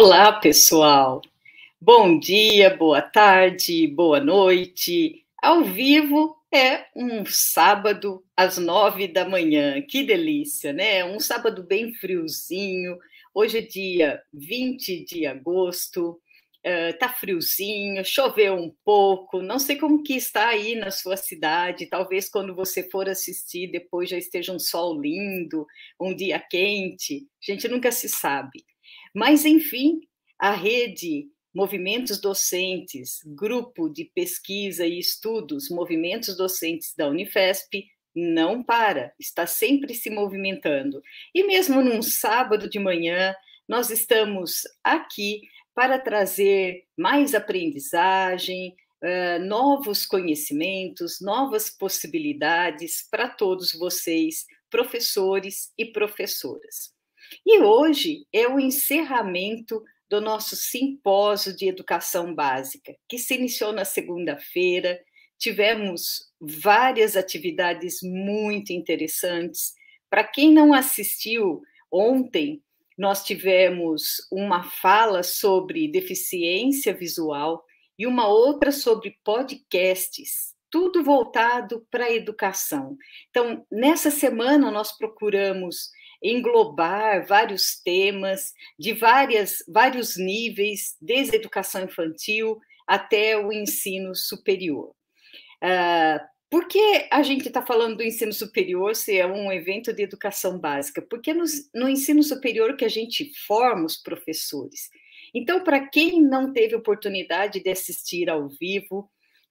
Olá, pessoal! Bom dia, boa tarde, boa noite. Ao vivo é um sábado às nove da manhã, que delícia, né? Um sábado bem friozinho. Hoje é dia 20 de agosto, uh, tá friozinho, choveu um pouco. Não sei como que está aí na sua cidade. Talvez quando você for assistir, depois já esteja um sol lindo, um dia quente. A gente nunca se sabe. Mas, enfim, a rede Movimentos Docentes, Grupo de Pesquisa e Estudos Movimentos Docentes da Unifesp, não para, está sempre se movimentando. E mesmo num sábado de manhã, nós estamos aqui para trazer mais aprendizagem, Uh, novos conhecimentos, novas possibilidades para todos vocês, professores e professoras. E hoje é o encerramento do nosso simpósio de educação básica, que se iniciou na segunda-feira. Tivemos várias atividades muito interessantes. Para quem não assistiu, ontem nós tivemos uma fala sobre deficiência visual e uma outra sobre podcasts, tudo voltado para a educação. Então, nessa semana nós procuramos englobar vários temas de várias, vários níveis, desde a educação infantil até o ensino superior. Uh, por que a gente está falando do ensino superior se é um evento de educação básica? Porque no, no ensino superior que a gente forma os professores. Então, para quem não teve oportunidade de assistir ao vivo,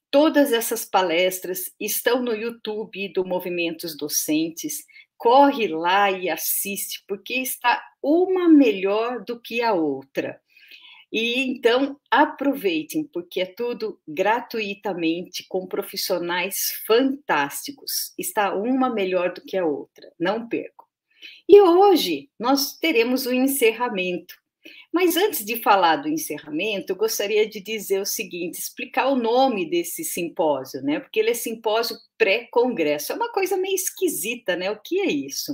todas essas palestras estão no YouTube do Movimentos Docentes, corre lá e assiste, porque está uma melhor do que a outra. E então aproveitem, porque é tudo gratuitamente com profissionais fantásticos. Está uma melhor do que a outra, não percam. E hoje nós teremos o um encerramento mas antes de falar do encerramento, eu gostaria de dizer o seguinte, explicar o nome desse simpósio, né? Porque ele é simpósio pré-congresso. É uma coisa meio esquisita, né? O que é isso?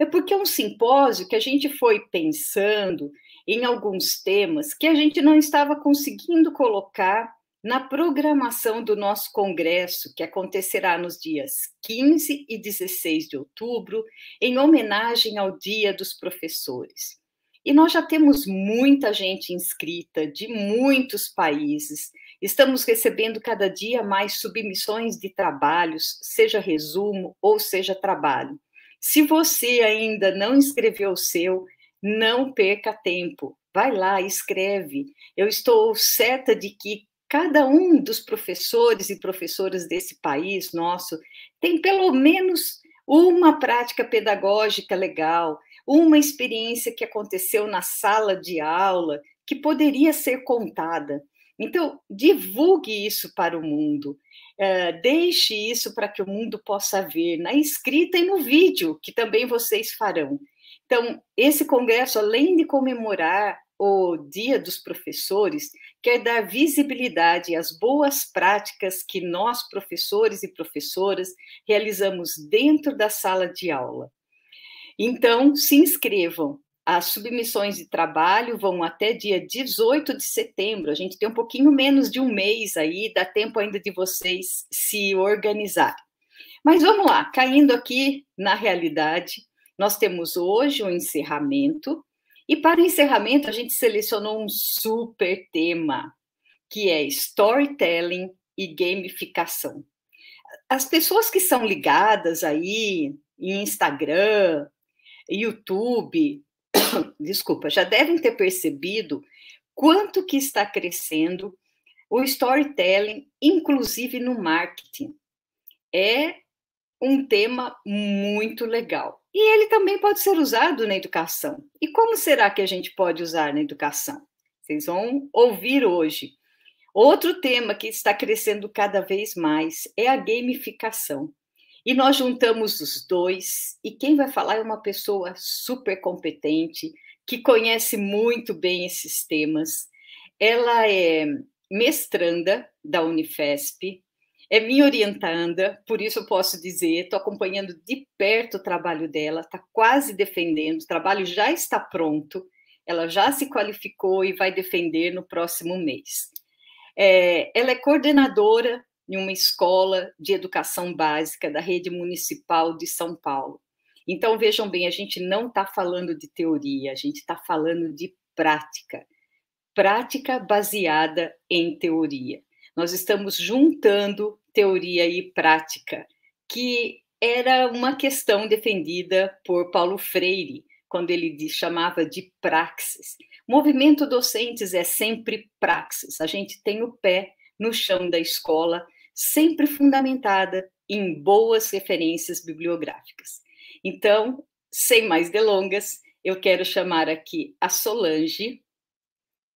É porque é um simpósio que a gente foi pensando em alguns temas que a gente não estava conseguindo colocar na programação do nosso congresso, que acontecerá nos dias 15 e 16 de outubro, em homenagem ao Dia dos Professores. E nós já temos muita gente inscrita de muitos países. Estamos recebendo cada dia mais submissões de trabalhos, seja resumo ou seja trabalho. Se você ainda não escreveu o seu, não perca tempo. Vai lá, escreve. Eu estou certa de que cada um dos professores e professoras desse país nosso tem pelo menos uma prática pedagógica legal, uma experiência que aconteceu na sala de aula que poderia ser contada. Então, divulgue isso para o mundo, eh, deixe isso para que o mundo possa ver na escrita e no vídeo, que também vocês farão. Então, esse congresso, além de comemorar o Dia dos Professores, quer é dar visibilidade às boas práticas que nós, professores e professoras, realizamos dentro da sala de aula. Então, se inscrevam. As submissões de trabalho vão até dia 18 de setembro. A gente tem um pouquinho menos de um mês aí, dá tempo ainda de vocês se organizar. Mas vamos lá, caindo aqui na realidade, nós temos hoje o um encerramento. E para o encerramento, a gente selecionou um super tema, que é storytelling e gamificação. As pessoas que são ligadas aí em Instagram, YouTube, desculpa, já devem ter percebido quanto que está crescendo o storytelling, inclusive no marketing. É um tema muito legal. E ele também pode ser usado na educação. E como será que a gente pode usar na educação? Vocês vão ouvir hoje. Outro tema que está crescendo cada vez mais é a gamificação. E nós juntamos os dois, e quem vai falar é uma pessoa super competente, que conhece muito bem esses temas. Ela é mestranda da Unifesp, é minha orientanda, por isso eu posso dizer, estou acompanhando de perto o trabalho dela, está quase defendendo, o trabalho já está pronto, ela já se qualificou e vai defender no próximo mês. É, ela é coordenadora em uma escola de educação básica da rede municipal de São Paulo. Então, vejam bem, a gente não está falando de teoria, a gente está falando de prática. Prática baseada em teoria. Nós estamos juntando teoria e prática, que era uma questão defendida por Paulo Freire, quando ele chamava de praxis. Movimento docentes é sempre praxis. A gente tem o pé no chão da escola sempre fundamentada em boas referências bibliográficas. Então, sem mais delongas, eu quero chamar aqui a Solange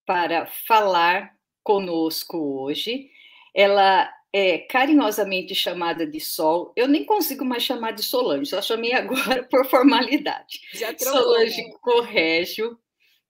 para falar conosco hoje. Ela é carinhosamente chamada de Sol. Eu nem consigo mais chamar de Solange, só chamei agora por formalidade. Já Solange né? Corrégio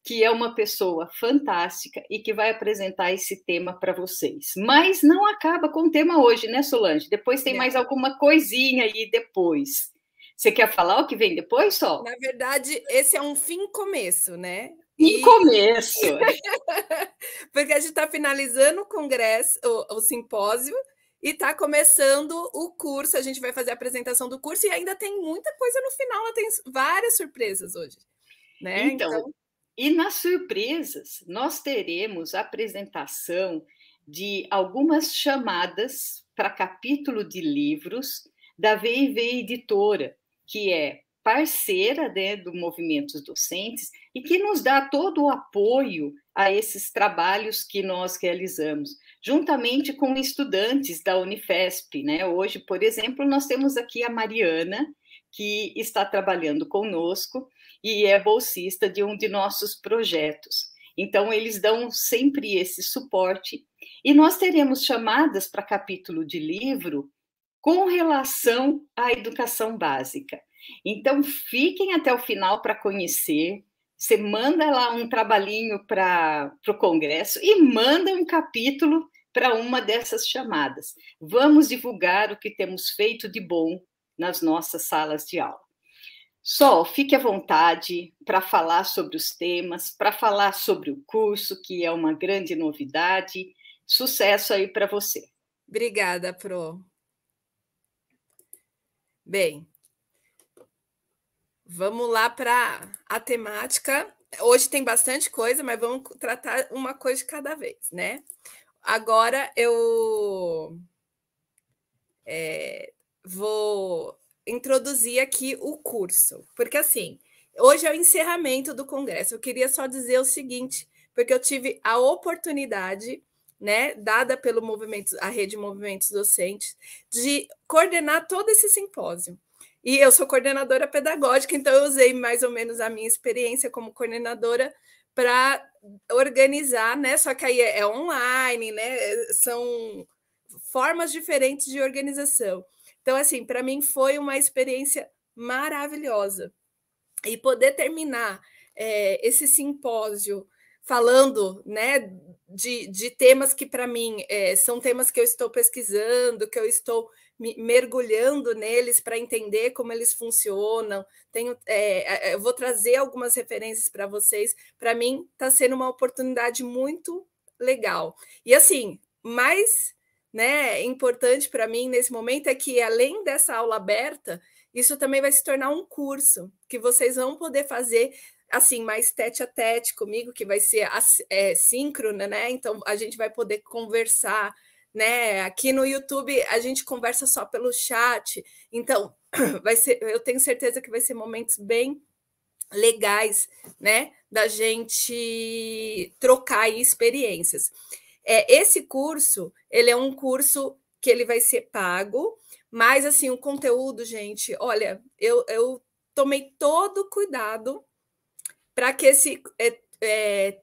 que é uma pessoa fantástica e que vai apresentar esse tema para vocês. Mas não acaba com o tema hoje, né, Solange? Depois tem é. mais alguma coisinha aí depois. Você quer falar o que vem depois, Sol? Na verdade, esse é um fim começo, né? Fim começo! Porque a gente está finalizando o congresso, o, o simpósio, e está começando o curso. A gente vai fazer a apresentação do curso e ainda tem muita coisa no final. Ela tem várias surpresas hoje. Né? então, então e nas surpresas, nós teremos a apresentação de algumas chamadas para capítulo de livros da VIV Editora, que é parceira né, do Movimentos Docentes e que nos dá todo o apoio a esses trabalhos que nós realizamos, juntamente com estudantes da Unifesp. Né? Hoje, por exemplo, nós temos aqui a Mariana, que está trabalhando conosco e é bolsista de um de nossos projetos. Então, eles dão sempre esse suporte. E nós teremos chamadas para capítulo de livro com relação à educação básica. Então, fiquem até o final para conhecer. Você manda lá um trabalhinho para o Congresso e manda um capítulo para uma dessas chamadas. Vamos divulgar o que temos feito de bom nas nossas salas de aula. Sol, fique à vontade para falar sobre os temas, para falar sobre o curso, que é uma grande novidade. Sucesso aí para você. Obrigada, Pro. Bem, vamos lá para a temática. Hoje tem bastante coisa, mas vamos tratar uma coisa de cada vez, né? Agora eu é, vou introduzir aqui o curso, porque assim, hoje é o encerramento do congresso. Eu queria só dizer o seguinte, porque eu tive a oportunidade, né, dada pelo movimento, a rede Movimentos Docentes, de coordenar todo esse simpósio. E eu sou coordenadora pedagógica, então eu usei mais ou menos a minha experiência como coordenadora para organizar, né? Só que aí é, é online, né? São formas diferentes de organização. Então, assim, para mim foi uma experiência maravilhosa. E poder terminar é, esse simpósio falando né, de, de temas que, para mim, é, são temas que eu estou pesquisando, que eu estou mergulhando neles para entender como eles funcionam. Tenho, é, é, é eu vou trazer algumas referências para vocês. Para mim, está sendo uma oportunidade muito legal. E, assim, mais né, importante para mim nesse momento é que, além dessa aula aberta, isso também vai se tornar um curso que vocês vão poder fazer assim, mais tete a tete comigo, que vai ser é, síncrona, né? Então a gente vai poder conversar, né? Aqui no YouTube a gente conversa só pelo chat, então vai ser, eu tenho certeza que vai ser momentos bem legais, né? Da gente trocar experiências. É, esse curso, ele é um curso que ele vai ser pago, mas assim, o conteúdo, gente, olha, eu, eu tomei todo cuidado para que esse é, é,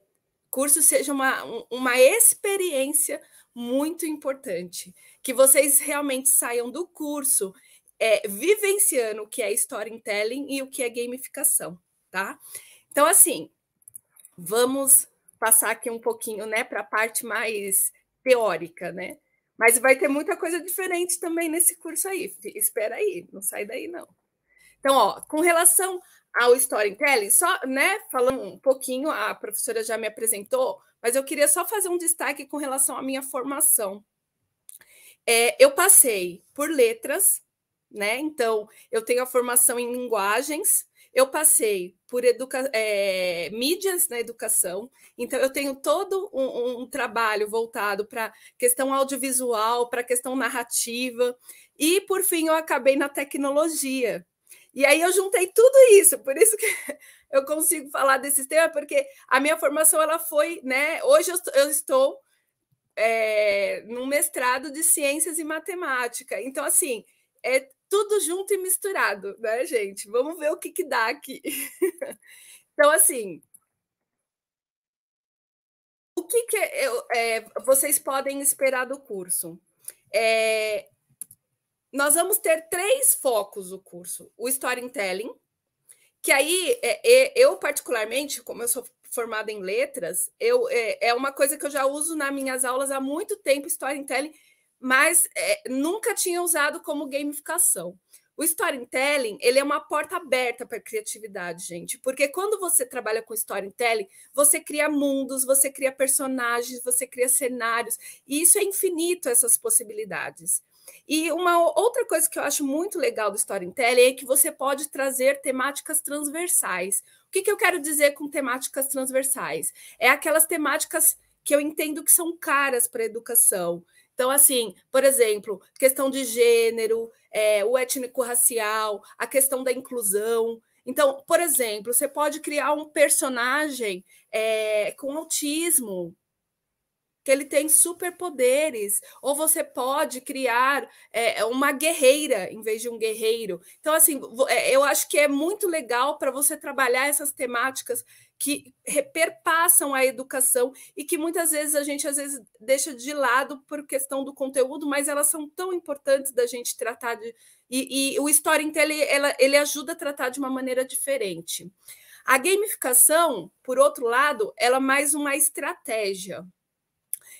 curso seja uma, uma experiência muito importante, que vocês realmente saiam do curso é, vivenciando o que é storytelling e o que é gamificação, tá? Então, assim, vamos passar aqui um pouquinho né, para a parte mais teórica, né? Mas vai ter muita coisa diferente também nesse curso aí. Espera aí, não sai daí, não. Então, ó, com relação ao storytelling, só, né, falando um pouquinho, a professora já me apresentou, mas eu queria só fazer um destaque com relação à minha formação. É, eu passei por letras, né? Então, eu tenho a formação em linguagens, eu passei por educa é, mídias na educação. Então, eu tenho todo um, um trabalho voltado para questão audiovisual, para questão narrativa. E, por fim, eu acabei na tecnologia. E aí eu juntei tudo isso, por isso que eu consigo falar desse tema, porque a minha formação ela foi, né? Hoje eu, estou é, num mestrado de ciências e matemática. Então, assim, é, tudo junto e misturado, né, gente? Vamos ver o que, que dá aqui. então, assim, o que, que é, eu, é, vocês podem esperar do curso? É, nós vamos ter três focos o curso: o storytelling, que aí é, é, eu, particularmente, como eu sou formada em letras, eu, é, é, uma coisa que eu já uso nas minhas aulas há muito tempo storytelling mas é, nunca tinha usado como gamificação. O storytelling, ele é uma porta aberta para a criatividade, gente, porque quando você trabalha com storytelling, você cria mundos, você cria personagens, você cria cenários, e isso é infinito essas possibilidades. E uma outra coisa que eu acho muito legal do storytelling é que você pode trazer temáticas transversais. O que, que eu quero dizer com temáticas transversais? É aquelas temáticas que eu entendo que são caras para a educação, então, assim, por exemplo, questão de gênero, é, o étnico-racial, a questão da inclusão. Então, por exemplo, você pode criar um personagem é, com autismo, que ele tem superpoderes, ou você pode criar é, uma guerreira em vez de um guerreiro. Então, assim, é, eu acho que é muito legal para você trabalhar essas temáticas que reperpassam a educação e que muitas vezes a gente às vezes deixa de lado por questão do conteúdo, mas elas são tão importantes da gente tratar de, e, e o storytelling ele, ele ajuda a tratar de uma maneira diferente. A gamificação, por outro lado, ela é mais uma estratégia.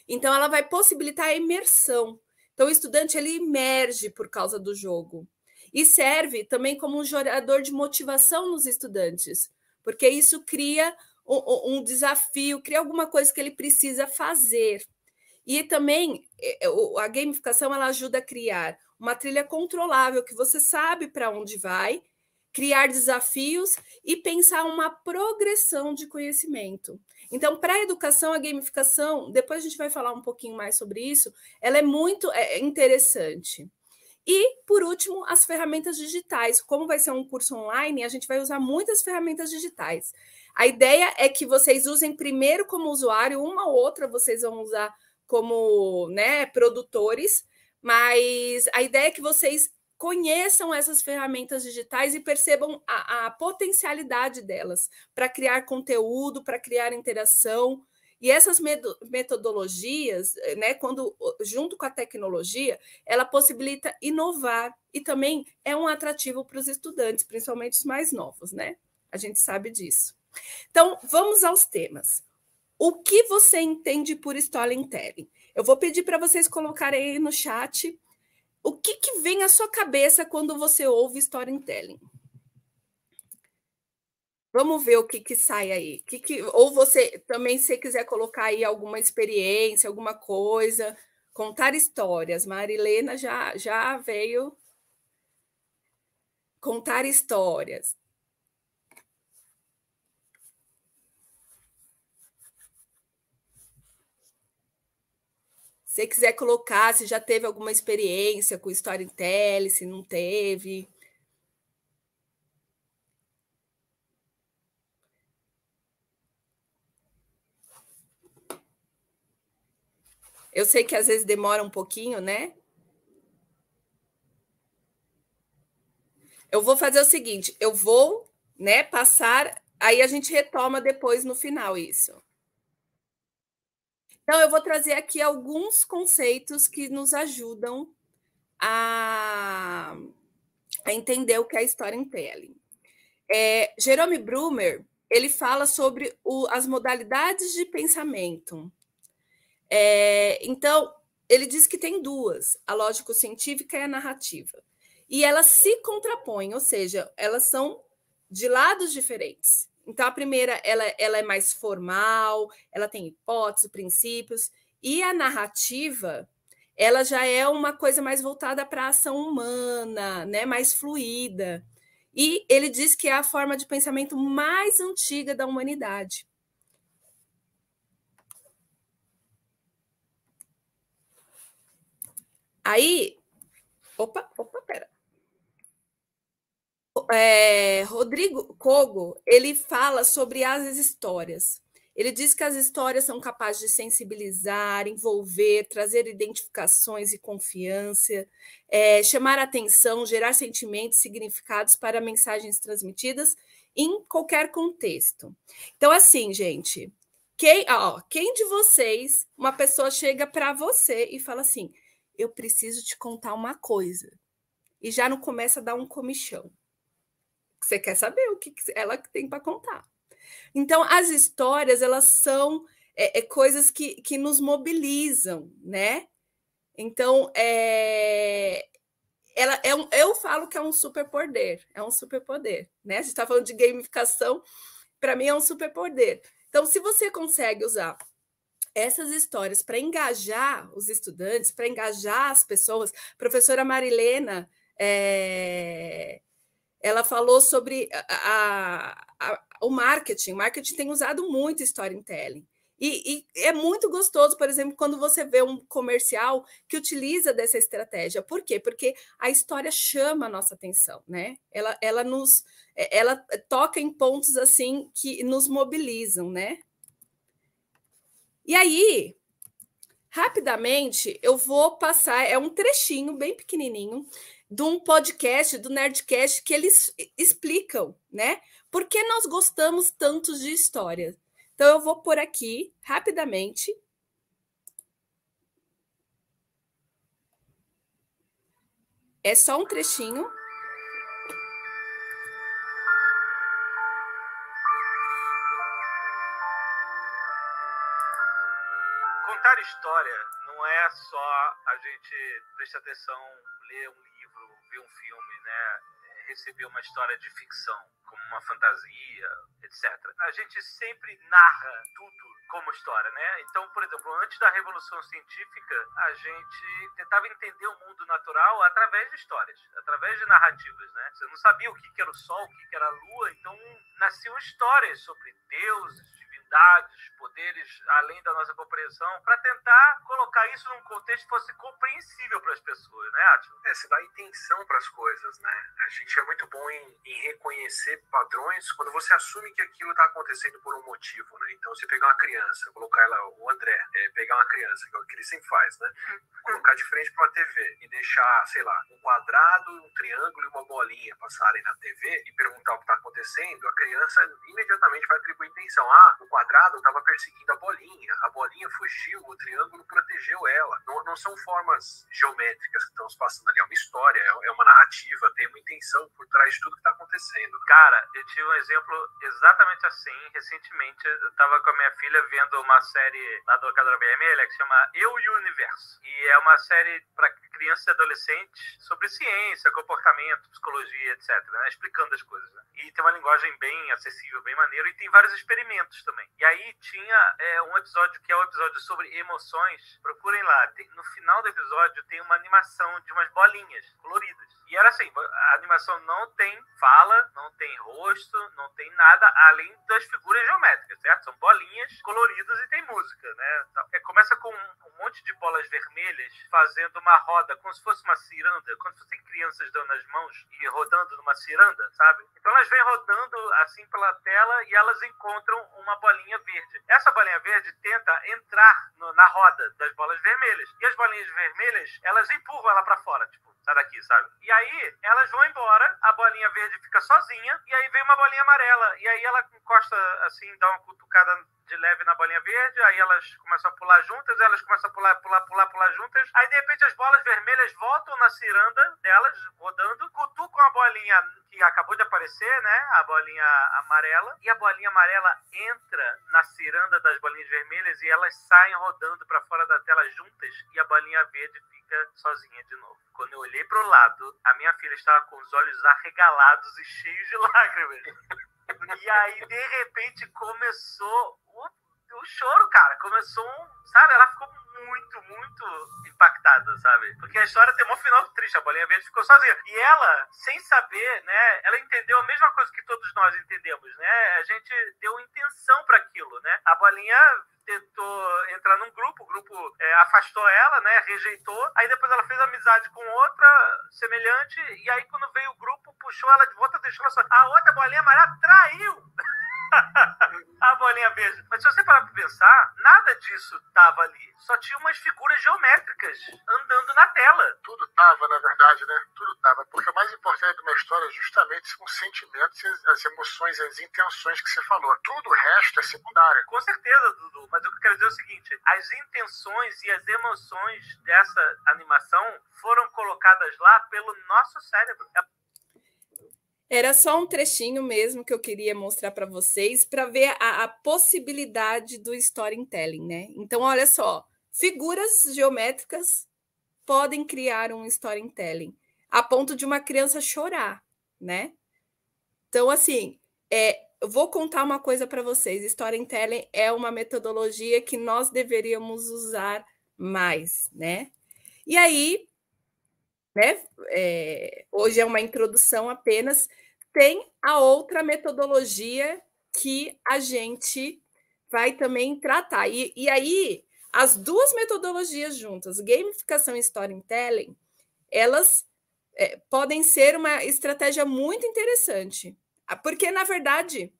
Então ela vai possibilitar a imersão. Então o estudante ele emerge por causa do jogo e serve também como um gerador de motivação nos estudantes porque isso cria um, desafio, cria alguma coisa que ele precisa fazer. E também eh, eh, a gamificação ela ajuda a criar uma trilha controlável que você sabe para onde vai, criar desafios e pensar uma progressão de conhecimento. Então, para a educação, a gamificação, depois a gente vai falar um pouquinho mais sobre isso, ela é muito é, é interessante. E, por último, as ferramentas digitais. Como vai ser um curso online, a gente vai usar muitas ferramentas digitais. A ideia é que vocês usem primeiro como usuário, uma ou outra vocês vão usar como né, produtores, mas a ideia é que vocês conheçam essas ferramentas digitais e percebam a, a potencialidade delas para criar conteúdo, para criar interação, e essas metodologias, eh, né, quando junto com a tecnologia, ela possibilita inovar e também é um atrativo para os estudantes, principalmente os mais novos, né? A gente sabe disso. Então, vamos aos temas. O que você entende por storytelling? Eu vou pedir para vocês colocarem aí no chat o que, que vem à sua cabeça quando você ouve storytelling. Vamos ver o que, que sai aí. Que que, ou você também, se quiser colocar aí alguma experiência, alguma coisa, contar histórias. Marilena já, já veio contar histórias. Se quiser colocar, se já teve alguma experiência com Storytelling, se não teve. Eu sei que às vezes demora um pouquinho, né? Eu vou fazer o seguinte, eu vou, né, passar, aí a gente retoma depois no final isso. Então eu vou trazer aqui alguns conceitos que nos ajudam a, a entender o que é storytelling. É, Jerome Brumer, ele fala sobre o, as modalidades de pensamento. É, então, ele diz que tem duas: a lógico-científica e a narrativa. E elas se contrapõem, ou seja, elas são de lados diferentes. Então, a primeira ela, ela é mais formal, ela tem hipóteses, princípios, e a narrativa ela já é uma coisa mais voltada para a ação humana, né? mais fluida. E ele diz que é a forma de pensamento mais antiga da humanidade. Aí, opa, opa, pera. É, Rodrigo Kogo, ele fala sobre as histórias. Ele diz que as histórias são capazes de sensibilizar, envolver, trazer identificações e confiança, é, chamar atenção, gerar sentimentos, significados para mensagens transmitidas em qualquer contexto. Então, assim, gente, quem, ó, quem de vocês, uma pessoa chega para você e fala assim: eu preciso te contar uma coisa. E já não começa a dar um comichão. Você quer saber o que ela tem para contar. Então, as histórias, elas são é, é, coisas que, que nos mobilizam, né? Então, é, ela é um, eu falo que é um superpoder, é um superpoder, né? A está falando de gamificação, para mim é um superpoder. Então, se você consegue usar essas histórias para engajar os estudantes, para engajar as pessoas. A professora Marilena, é, ela falou sobre a, a, o marketing. O marketing tem usado muito storytelling. E, e, é muito gostoso, por exemplo, quando você vê um comercial que utiliza dessa estratégia. Por quê? Porque a história chama a nossa atenção, né? Ela, ela nos eh, ela toca em pontos assim que nos mobilizam, né? E aí, rapidamente, eu vou passar, é um trechinho bem pequenininho, de um podcast, do Nerdcast, que eles explicam, né? Por que nós gostamos tanto de história. Então, eu vou por aqui, rapidamente, É só um trechinho. história não é só a gente prestar atenção, ler um livro, ver um filme, né? É receber uma história de ficção, como uma fantasia, etc. A gente sempre narra tudo como história, né? Então, por exemplo, antes da Revolução Científica, a gente tentava entender o mundo natural através de histórias, através de narrativas, né? Você não sabia o que era o Sol, o que era a Lua, então nasciam histórias sobre deuses, poderes além da nossa compreensão, para tentar colocar isso num contexto que fosse compreensível para as pessoas, né, Atila? É, se dá intenção para as coisas, né? A gente é muito bom em, em reconhecer padrões quando você assume que aquilo está acontecendo por um motivo, né? Então, você pegar uma criança, colocar ela, o André, é, pegar uma criança, que é o que ele sempre faz, né? Uhum. Colocar de frente para a TV e deixar, sei lá, um quadrado, um triângulo e uma bolinha passarem na TV e perguntar o que está acontecendo, a criança imediatamente vai atribuir intenção. Ah, o quadrado estava perseguindo a bolinha, a bolinha fugiu, o triângulo protegeu ela. Não, não são formas geométricas que estão se passando ali, é uma história, é, é uma narrativa, tem uma intenção por trás de tudo que está acontecendo. Cara, eu tive um exemplo exatamente assim, recentemente, eu estava com a minha filha vendo uma série lá do Cadra Vermelha que chama Eu e o Universo, e é uma série para crianças e adolescentes sobre ciência, comportamento, psicologia, etc., né? explicando as coisas. Né? E tem uma linguagem bem acessível, bem maneira, e tem vários experimentos também. E aí tinha é, um episódio que é um episódio sobre emoções. Procurem lá. Tem, no final do episódio tem uma animação de umas bolinhas coloridas. E era assim, a animação não tem fala, não tem rosto, não tem nada além das figuras geométricas, certo? São bolinhas coloridas e tem música, né? É, começa com um monte de bolas vermelhas fazendo uma roda, como se fosse uma ciranda, como se fossem crianças dando as mãos e rodando numa ciranda, sabe? Então elas vêm rodando assim pela tela e elas encontram uma bolinha bolinha verde. Essa bolinha verde tenta entrar no, na roda das bolas vermelhas. E as bolinhas vermelhas, elas empurram ela para fora, tipo, sai daqui, sabe? E aí elas vão embora, a bolinha verde fica sozinha, e aí vem uma bolinha amarela. E aí ela encosta assim, dá uma cutucada de leve na bolinha verde, aí elas começam a pular juntas, elas começam a pular, pular, pular, pular juntas. Aí de repente as bolas vermelhas voltam na ciranda delas, rodando, cutucam a bolinha que acabou de aparecer, né? A bolinha amarela. E a bolinha amarela entra na ciranda das bolinhas vermelhas e elas saem rodando para fora da tela juntas e a bolinha verde fica sozinha de novo. Quando eu olhei pro lado, a minha filha estava com os olhos arregalados e cheios de lágrimas. E aí, de repente, começou o choro, cara, começou um. Sabe, ela ficou muito, muito impactada, sabe? Porque a história tem um final triste, a bolinha verde ficou sozinha. E ela, sem saber, né? Ela entendeu a mesma coisa que todos nós entendemos, né? A gente deu intenção para aquilo, né? A bolinha tentou entrar num grupo, o grupo é, afastou ela, né? Rejeitou. Aí depois ela fez amizade com outra semelhante. E aí, quando veio o grupo, puxou ela de volta, deixou ela só. A outra bolinha amarela traiu! a bolinha verde. Mas se você parar pra pensar, nada disso tava ali. Só tinha umas figuras geométricas andando na tela. Tudo tava, na verdade, né? Tudo tava. Porque o mais importante de uma história é justamente os sentimentos, as emoções, as intenções que você falou. Tudo o resto é secundário. Com certeza, Dudu. Mas o que eu quero dizer é o seguinte: as intenções e as emoções dessa animação foram colocadas lá pelo nosso cérebro. É era só um trechinho mesmo que eu queria mostrar para vocês, para ver a, a, possibilidade do storytelling, né? Então, olha só, figuras geométricas podem criar um storytelling, a ponto de uma criança chorar, né? Então, assim, é, eu vou contar uma coisa para vocês. Storytelling é uma metodologia que nós deveríamos usar mais, né? E aí, né? É, hoje é uma introdução apenas, tem a outra metodologia que a gente vai também tratar. E, e aí, as duas metodologias juntas, gamificação e storytelling, elas é, podem ser uma estratégia muito interessante, ah, porque na verdade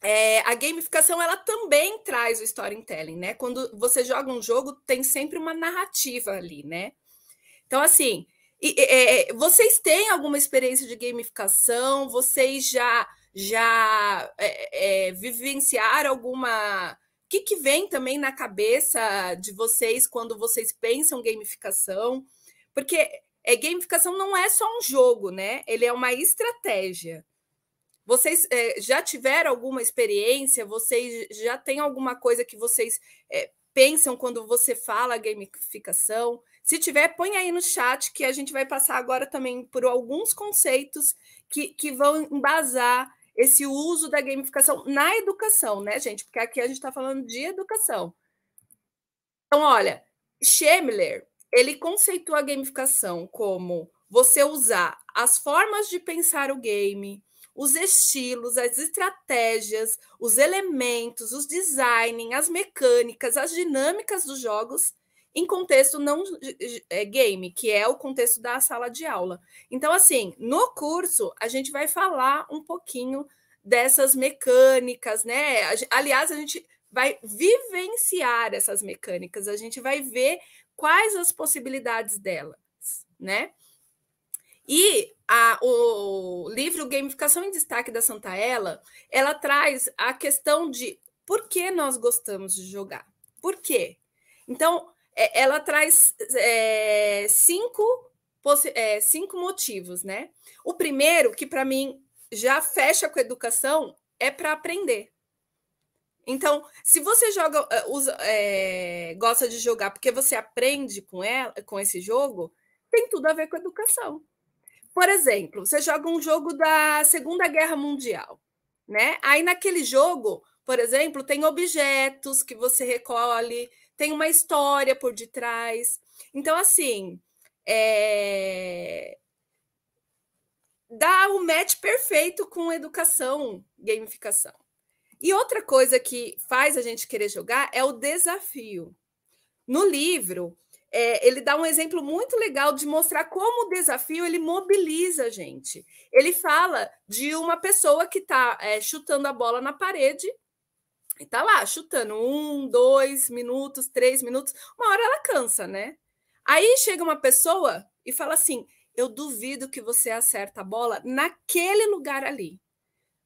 é, a gamificação ela também traz o storytelling, né? Quando você joga um jogo, tem sempre uma narrativa ali, né? Então, assim, e, é, é, vocês têm alguma experiência de gamificação? Vocês já já é, é, vivenciaram alguma? O que, que vem também na cabeça de vocês quando vocês pensam gamificação? Porque é, gamificação não é só um jogo, né? Ele é uma estratégia. Vocês é, já tiveram alguma experiência? Vocês já têm alguma coisa que vocês é, pensam quando você fala gamificação? Se tiver, põe aí no chat que a gente vai passar agora também por alguns conceitos que, que vão embasar esse uso da gamificação na educação, né, gente? Porque aqui a gente está falando de educação. Então, olha, Schemler, ele conceitua a gamificação como você usar as formas de pensar o game, os estilos, as estratégias, os elementos, os design, as mecânicas, as dinâmicas dos jogos em contexto não é, game, que é o contexto da sala de aula. Então, assim, no curso, a gente vai falar um pouquinho dessas mecânicas, né? Aliás, a gente vai vivenciar essas mecânicas, a gente vai ver quais as possibilidades delas, né? E a, o livro Gamificação em Destaque da Ela ela traz a questão de por que nós gostamos de jogar. Por quê? Então, é, ela traz é, cinco, é, cinco motivos, né? O primeiro, que para mim já fecha com educação, é para aprender. Então, se você joga, é, usa, é, gosta de jogar porque você aprende com ela, com esse jogo, tem tudo a ver com educação. Por exemplo, você joga um jogo da Segunda Guerra Mundial, né? Aí naquele jogo, por exemplo, tem objetos que você recolhe, tem uma história por detrás. Então, assim, é... dá o um match perfeito com educação, gamificação. E outra coisa que faz a gente querer jogar é o desafio. No livro, é, ele dá um exemplo muito legal de mostrar como o desafio ele mobiliza a gente. Ele fala de uma pessoa que está é, chutando a bola na parede e tá lá, chutando um, dois minutos, três minutos. Uma hora ela cansa, né? Aí chega uma pessoa e fala assim: Eu duvido que você acerta a bola naquele lugar ali.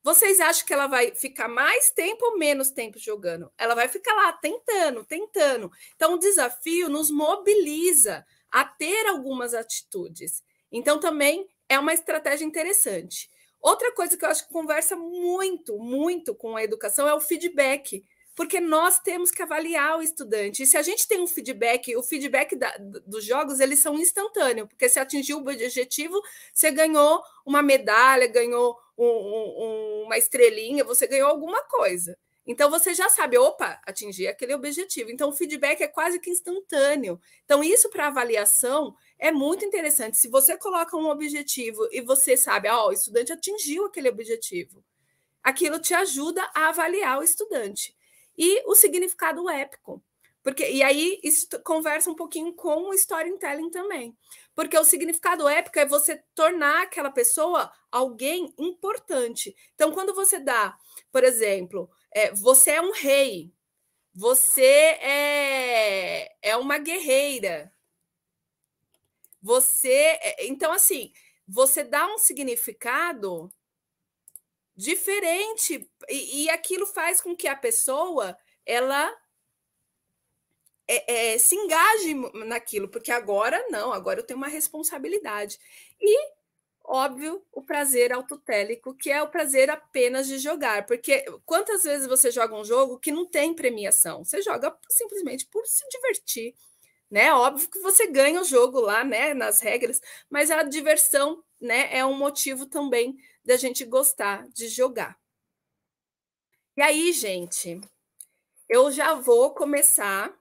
Vocês acham que ela vai ficar mais tempo ou menos tempo jogando? Ela vai ficar lá tentando, tentando. Então, o desafio nos mobiliza a ter algumas atitudes. Então, também é uma estratégia interessante. Outra coisa que eu acho que conversa muito, muito com a educação é o feedback, porque nós temos que avaliar o estudante. E se a gente tem um feedback, o feedback da, dos jogos, eles são instantâneos, porque se atingiu o objetivo, você ganhou uma medalha, ganhou um, um, uma estrelinha, você ganhou alguma coisa. Então você já sabe, opa, atingir aquele objetivo. Então o feedback é quase que instantâneo. Então isso para avaliação é muito interessante. Se você coloca um objetivo e você sabe, ó, oh, o estudante atingiu aquele objetivo. Aquilo te ajuda a avaliar o estudante. E o significado épico. Porque e aí isso conversa um pouquinho com o storytelling também. Porque o significado épico é você tornar aquela pessoa alguém importante. Então quando você dá, por exemplo, é, você é um rei, você é, é uma guerreira. Você. É, então, assim, você dá um significado diferente e, e aquilo faz com que a pessoa ela é, é, se engaje naquilo, porque agora não, agora eu tenho uma responsabilidade. E óbvio, o prazer autotélico, que é o prazer apenas de jogar. Porque quantas vezes você joga um jogo que não tem premiação? Você joga simplesmente por se divertir, né? Óbvio que você ganha o jogo lá, né, nas regras, mas a diversão, né, é um motivo também da gente gostar de jogar. E aí, gente, eu já vou começar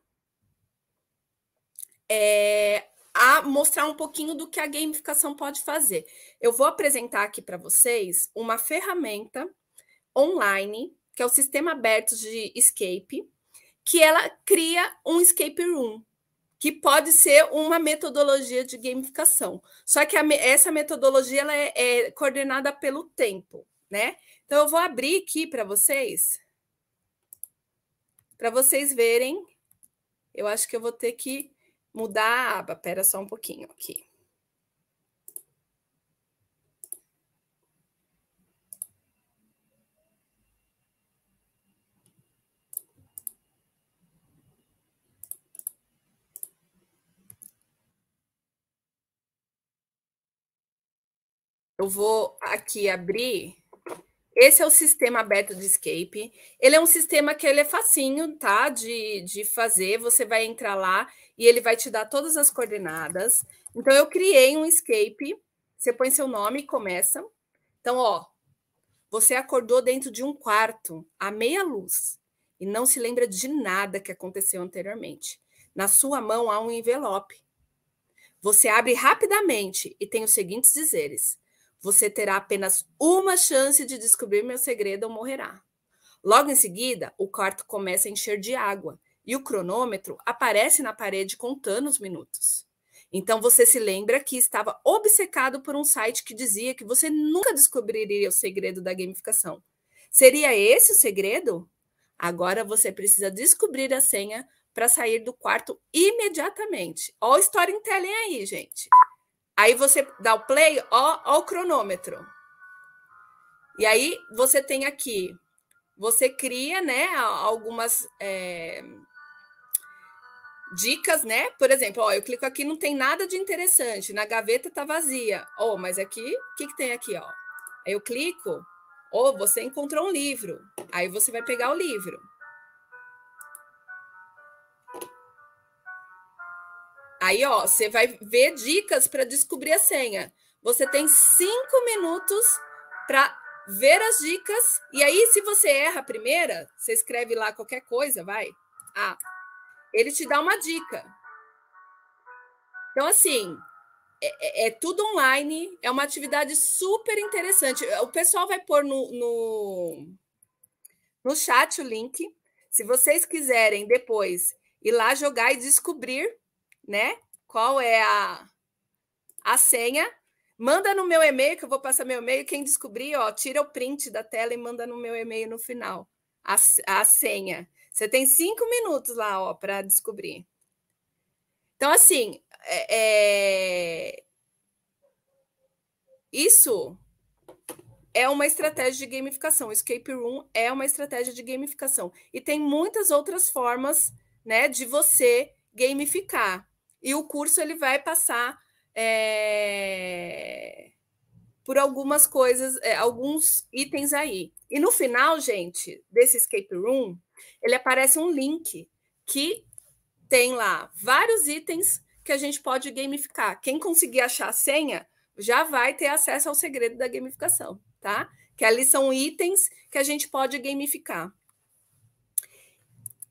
é, a mostrar um pouquinho do que a gamificação pode fazer. Eu vou apresentar aqui para vocês uma ferramenta online, que é o Sistema Aberto de Escape, que ela cria um escape room, que pode ser uma metodologia de gamificação. Só que a, essa metodologia ela é, é coordenada pelo tempo, né? Então eu vou abrir aqui para vocês, para vocês verem. Eu acho que eu vou ter que mudar a aba. Pera só um pouquinho aqui. Eu vou aqui abrir. Esse é o sistema aberto de escape. Ele é um sistema que ele é facinho, tá? De, de fazer. Você vai entrar lá e ele vai te dar todas as coordenadas. Então, eu criei um escape. Você põe seu nome e começa. Então, ó, você acordou dentro de um quarto, à meia luz, e não se lembra de nada que aconteceu anteriormente. Na sua mão há um envelope. Você abre rapidamente e tem os seguintes dizeres: Você terá apenas uma chance de descobrir meu segredo ou morrerá. Logo em seguida, o quarto começa a encher de água e o cronômetro aparece na parede contando os minutos. Então você se lembra que estava obcecado por um site que dizia que você nunca descobriria o segredo da gamificação. Seria esse o segredo? Agora você precisa descobrir a senha para sair do quarto imediatamente. Ó, o storytelling aí, gente. Aí você dá o play, ó, ó o cronômetro. E aí você tem aqui, você cria, né, algumas é, dicas, né? Por exemplo, ó, eu clico aqui, não tem nada de interessante, na gaveta tá vazia. Ó, mas aqui, o que, que tem aqui, ó? Aí eu clico, ou você encontrou um livro. Aí você vai pegar o livro. Aí, ó, você vai ver dicas para descobrir a senha. Você tem cinco minutos para ver as dicas. E aí, se você erra a primeira, você escreve lá qualquer coisa, vai. Ah, ele te dá uma dica. Então, assim, é, é, é, tudo online, é uma atividade super interessante. O pessoal vai pôr no, no, no chat o link. Se vocês quiserem depois ir lá jogar e descobrir, né, qual é a, a senha, manda no meu e-mail, que eu vou passar meu e-mail. Quem descobrir, ó, tira o print da tela e manda no meu e-mail no final a, a senha. Você tem cinco minutos lá, ó, para descobrir. Então, assim, é, é... isso é uma estratégia de gamificação. O escape room é uma estratégia de gamificação. E tem muitas outras formas, né, de você gamificar. E o curso ele vai passar é... por algumas coisas, é, alguns itens aí. E no final, gente, desse escape room, ele aparece um link que tem lá vários itens que a gente pode gamificar. Quem conseguir achar a senha já vai ter acesso ao segredo da gamificação, tá? Que ali são itens que a gente pode gamificar.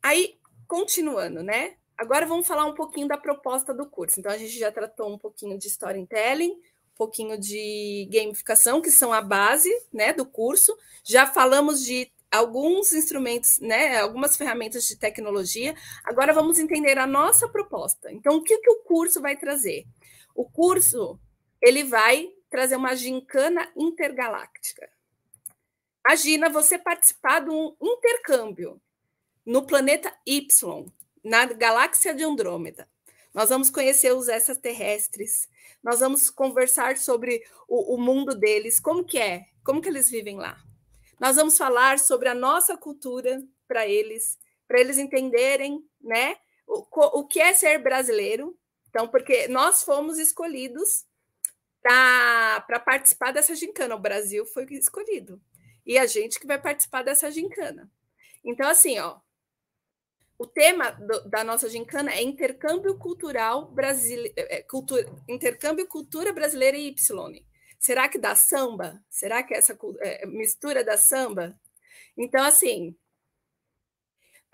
Aí, continuando, né? Agora vamos falar um pouquinho da proposta do curso. Então, a gente já tratou um pouquinho de storytelling, um pouquinho de gamificação, que são a base né, do curso. Já falamos de alguns instrumentos, né, algumas ferramentas de tecnologia. Agora vamos entender a nossa proposta. Então, o que, que o curso vai trazer? O curso ele vai trazer uma gincana intergaláctica. Imagina você participar de um intercâmbio no planeta Y, na galáxia de Andrômeda. Nós vamos conhecer os extraterrestres, nós vamos conversar sobre o, o mundo deles, como que é, como que eles vivem lá. Nós vamos falar sobre a nossa cultura para eles, para eles entenderem, né, o, o que é ser brasileiro. Então, porque nós fomos escolhidos para participar dessa gincana, o Brasil foi escolhido. E a gente que vai participar dessa gincana. Então, assim, ó, o tema do, da nossa gincana é intercâmbio cultural brasileiro, é, é intercâmbio cultura brasileira e Y. Será que dá samba? Será que essa é, é, mistura da samba? Então, assim,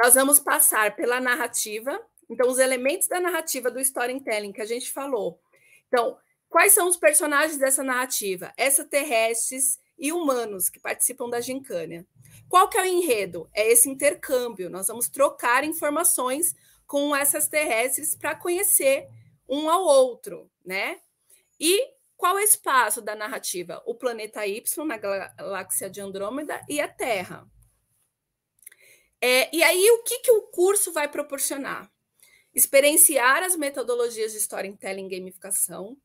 nós vamos passar pela narrativa. Então, os elementos da narrativa do storytelling que a gente falou. Então, quais são os personagens dessa narrativa? Extraterrestres e humanos que participam da gincânia. Qual que é o enredo? É esse intercâmbio. Nós vamos trocar informações com essas terrestres para conhecer um ao outro, né? E qual é o espaço da narrativa? O planeta Y na galáxia de Andrômeda e a Terra. É, e aí, o que, que o curso vai proporcionar? Experienciar as metodologias de storytelling e gamificação,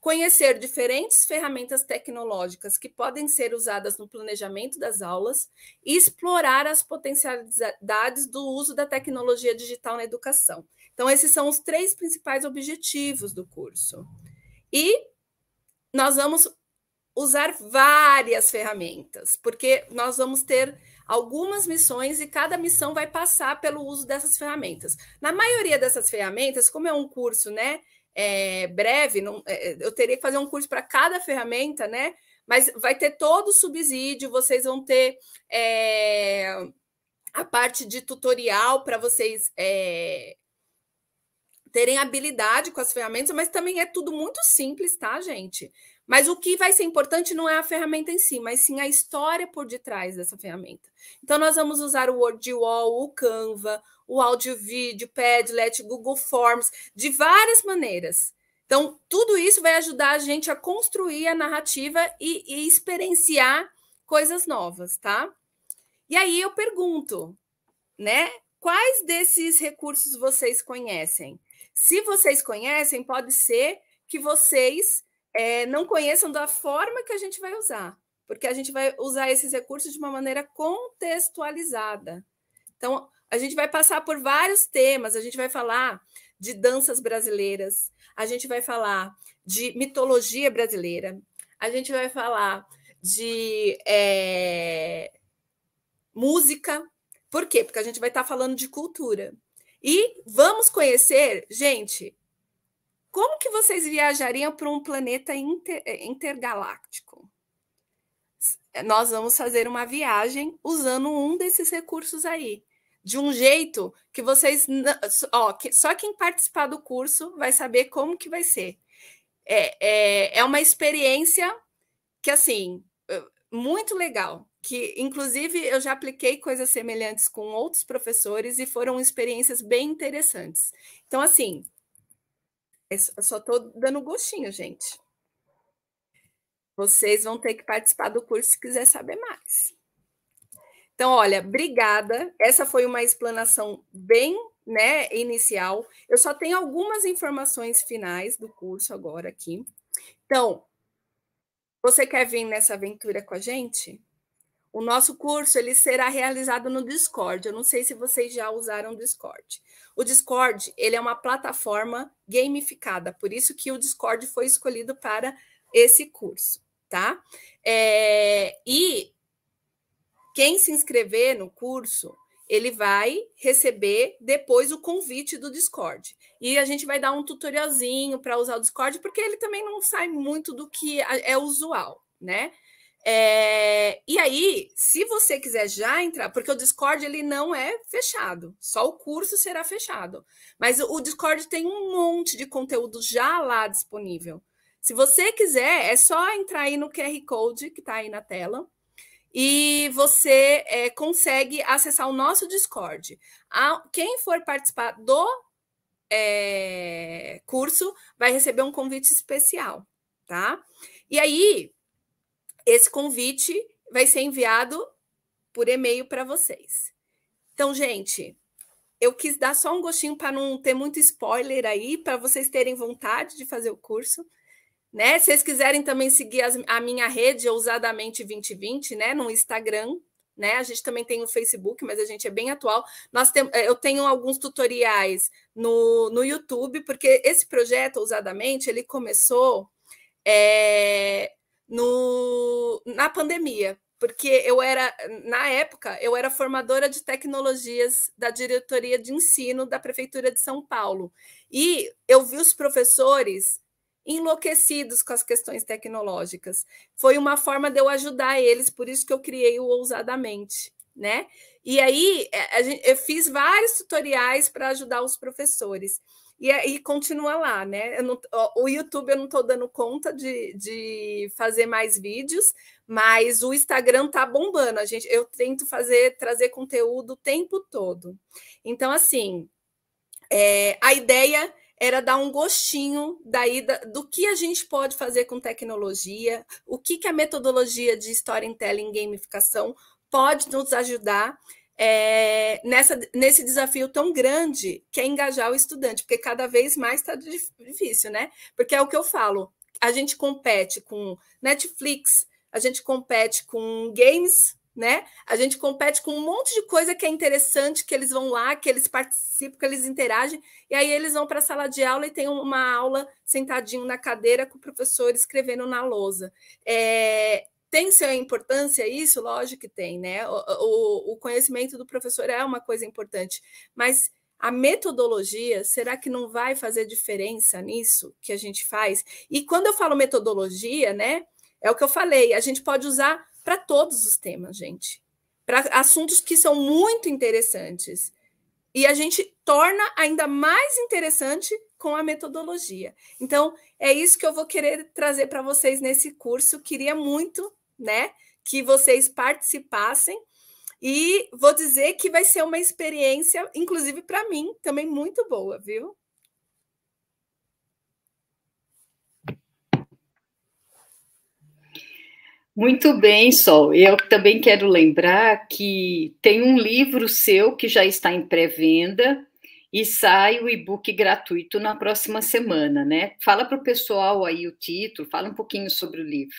conhecer diferentes ferramentas tecnológicas que podem ser usadas no planejamento das aulas e explorar as potencialidades do uso da tecnologia digital na educação. Então, esses são os três principais objetivos do curso. E nós vamos usar várias ferramentas, porque nós vamos ter algumas missões e cada missão vai passar pelo uso dessas ferramentas. Na maioria dessas ferramentas, como é um curso, né, é, breve, não, é, é eu teria que fazer um curso para cada ferramenta, né? Mas vai ter todo o subsídio, vocês vão ter é, a parte de tutorial para vocês é, terem habilidade com as ferramentas, mas também é tudo muito simples, tá, gente? Mas o que vai ser importante não é a ferramenta em si, mas sim a história por detrás dessa ferramenta. Então, nós vamos usar o WordWall, o Canva, o áudio vídeo, Padlet, Google Forms, de várias maneiras. Então, tudo isso vai ajudar a gente a construir a narrativa e, e experienciar coisas novas, tá? E aí eu pergunto, né? Quais desses recursos vocês conhecem? Se vocês conhecem, pode ser que vocês é, não conheçam da forma que a gente vai usar, porque a gente vai usar esses recursos de uma maneira contextualizada. Então, a gente vai passar por vários temas, a gente vai falar de danças brasileiras, a gente vai falar de mitologia brasileira, a gente vai falar de é, música. Por quê? Porque a gente vai estar falando de cultura. E vamos conhecer, gente, como que vocês viajariam para um planeta inter, eh, intergaláctico? Eh, nós vamos fazer uma viagem usando um desses recursos aí, de um jeito que vocês, ó, que, só quem participar do curso vai saber como que vai ser. É, é, é uma experiência que assim eh, muito legal que inclusive eu já apliquei coisas semelhantes com outros professores e foram experiências bem interessantes. Então, assim, é eu só estou dando gostinho, gente. Vocês vão ter que participar do curso se quiser saber mais. Então, olha, obrigada. Essa foi uma explanação bem né, inicial. Eu só tenho algumas informações finais do curso agora aqui. Então, você quer vir nessa aventura com a gente? O nosso curso ele será realizado no Discord. Eu não sei se vocês já usaram o Discord. O Discord ele é uma plataforma gamificada, por isso que o Discord foi escolhido para esse curso, tá? É, e quem se inscrever no curso ele vai receber depois o convite do Discord. E a gente vai dar um tutorialzinho para usar o Discord, porque ele também não sai muito do que é usual, né? É, e aí, se você quiser já entrar, porque o Discord ele não é fechado, só o curso será fechado. Mas o Discord tem um monte de conteúdo já lá disponível. Se você quiser, é só entrar aí no QR Code que está aí na tela e você é, consegue acessar o nosso Discord. A, quem for participar do é, curso vai receber um convite especial, tá? E aí, esse convite vai ser enviado por e-mail para vocês. Então, gente, eu quis dar só um gostinho para não ter muito spoiler aí, para vocês terem vontade de fazer o curso. Né? Se vocês quiserem também seguir as, a minha rede Ousadamente 2020, né? No Instagram, né? A gente também tem o Facebook, mas a gente é bem atual. Nós tem, eh, eu tenho alguns tutoriais no, no YouTube, porque esse projeto Ousadamente ele começou é, no, na pandemia, porque eu era, na época, eu era formadora de tecnologias da diretoria de ensino da Prefeitura de São Paulo. E eu vi os professores enlouquecidos com as questões tecnológicas. Foi uma forma de eu ajudar eles, por isso que eu criei o Ousadamente, né? E aí é, gente, eu fiz vários tutoriais para ajudar os professores e, é, e continua lá, né? Não, o YouTube eu não estou dando conta de, de fazer mais vídeos, mas o Instagram tá bombando. A gente, eu tento fazer trazer conteúdo o tempo todo. Então, assim, é, a ideia era dar um gostinho daí do que a gente pode fazer com tecnologia, o que, que a metodologia de storytelling gamificação pode nos ajudar é, nessa, nesse desafio tão grande que é engajar o estudante, porque cada vez mais está difícil, né? Porque é o que eu falo, a gente compete com Netflix, a gente compete com games, né? A gente compete com um monte de coisa que é interessante, que eles vão lá, que eles participam, que eles interagem, e aí eles vão para a sala de aula e tem uma aula sentadinho na cadeira com o professor escrevendo na lousa. É, tem sua importância isso? Lógico que tem, né? O, o, o conhecimento do professor é uma coisa importante, mas a metodologia, será que não vai fazer diferença nisso que a gente faz? E quando eu falo metodologia, né? É o que eu falei, a gente pode usar para todos os temas, gente. Para assuntos que são muito interessantes. E a gente torna ainda mais interessante com a metodologia. Então, é isso que eu vou querer trazer para vocês nesse curso. Queria muito né? Que vocês participassem. E vou dizer que vai ser uma experiência, inclusive para mim, também muito boa, viu? Muito bem, Sol. Eu também quero lembrar que tem um livro seu que já está em pré-venda e sai o e-book gratuito na próxima semana, né? Fala para o pessoal aí o título, fala um pouquinho sobre o livro.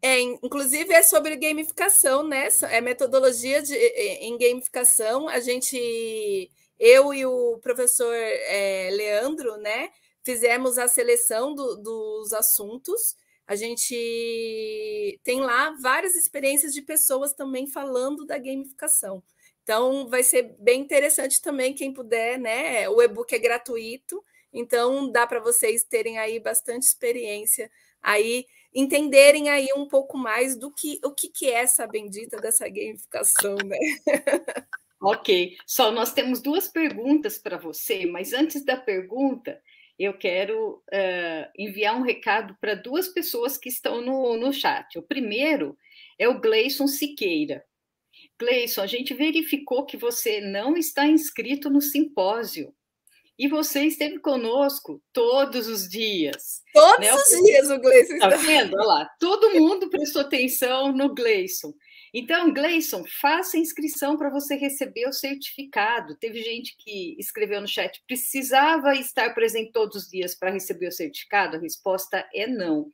É, inclusive é sobre gamificação, né? É metodologia de, em gamificação. A gente, eu e o professor é, Leandro, né, fizemos a seleção do, dos assuntos. A gente tem lá várias experiências de pessoas também falando da gamificação. Então, vai ser bem interessante também quem puder, né? O e-book é gratuito, então dá para vocês terem aí bastante experiência aí entenderem aí um pouco mais do que o que, que é essa bendita dessa gamificação, né? Ok, só nós temos duas perguntas para você, mas antes da pergunta, eu quero uh, enviar um recado para duas pessoas que estão no, no chat. O primeiro é o Gleison Siqueira. Gleison, a gente verificou que você não está inscrito no simpósio. E você esteve conosco todos os dias. Todos né? os dias o Gleison. Tá vendo? Olha lá, todo mundo prestou atenção no Gleison. Então, Gleison, faça inscrição para você receber o certificado. Teve gente que escreveu no chat, precisava estar presente todos os dias para receber o certificado? A resposta é não.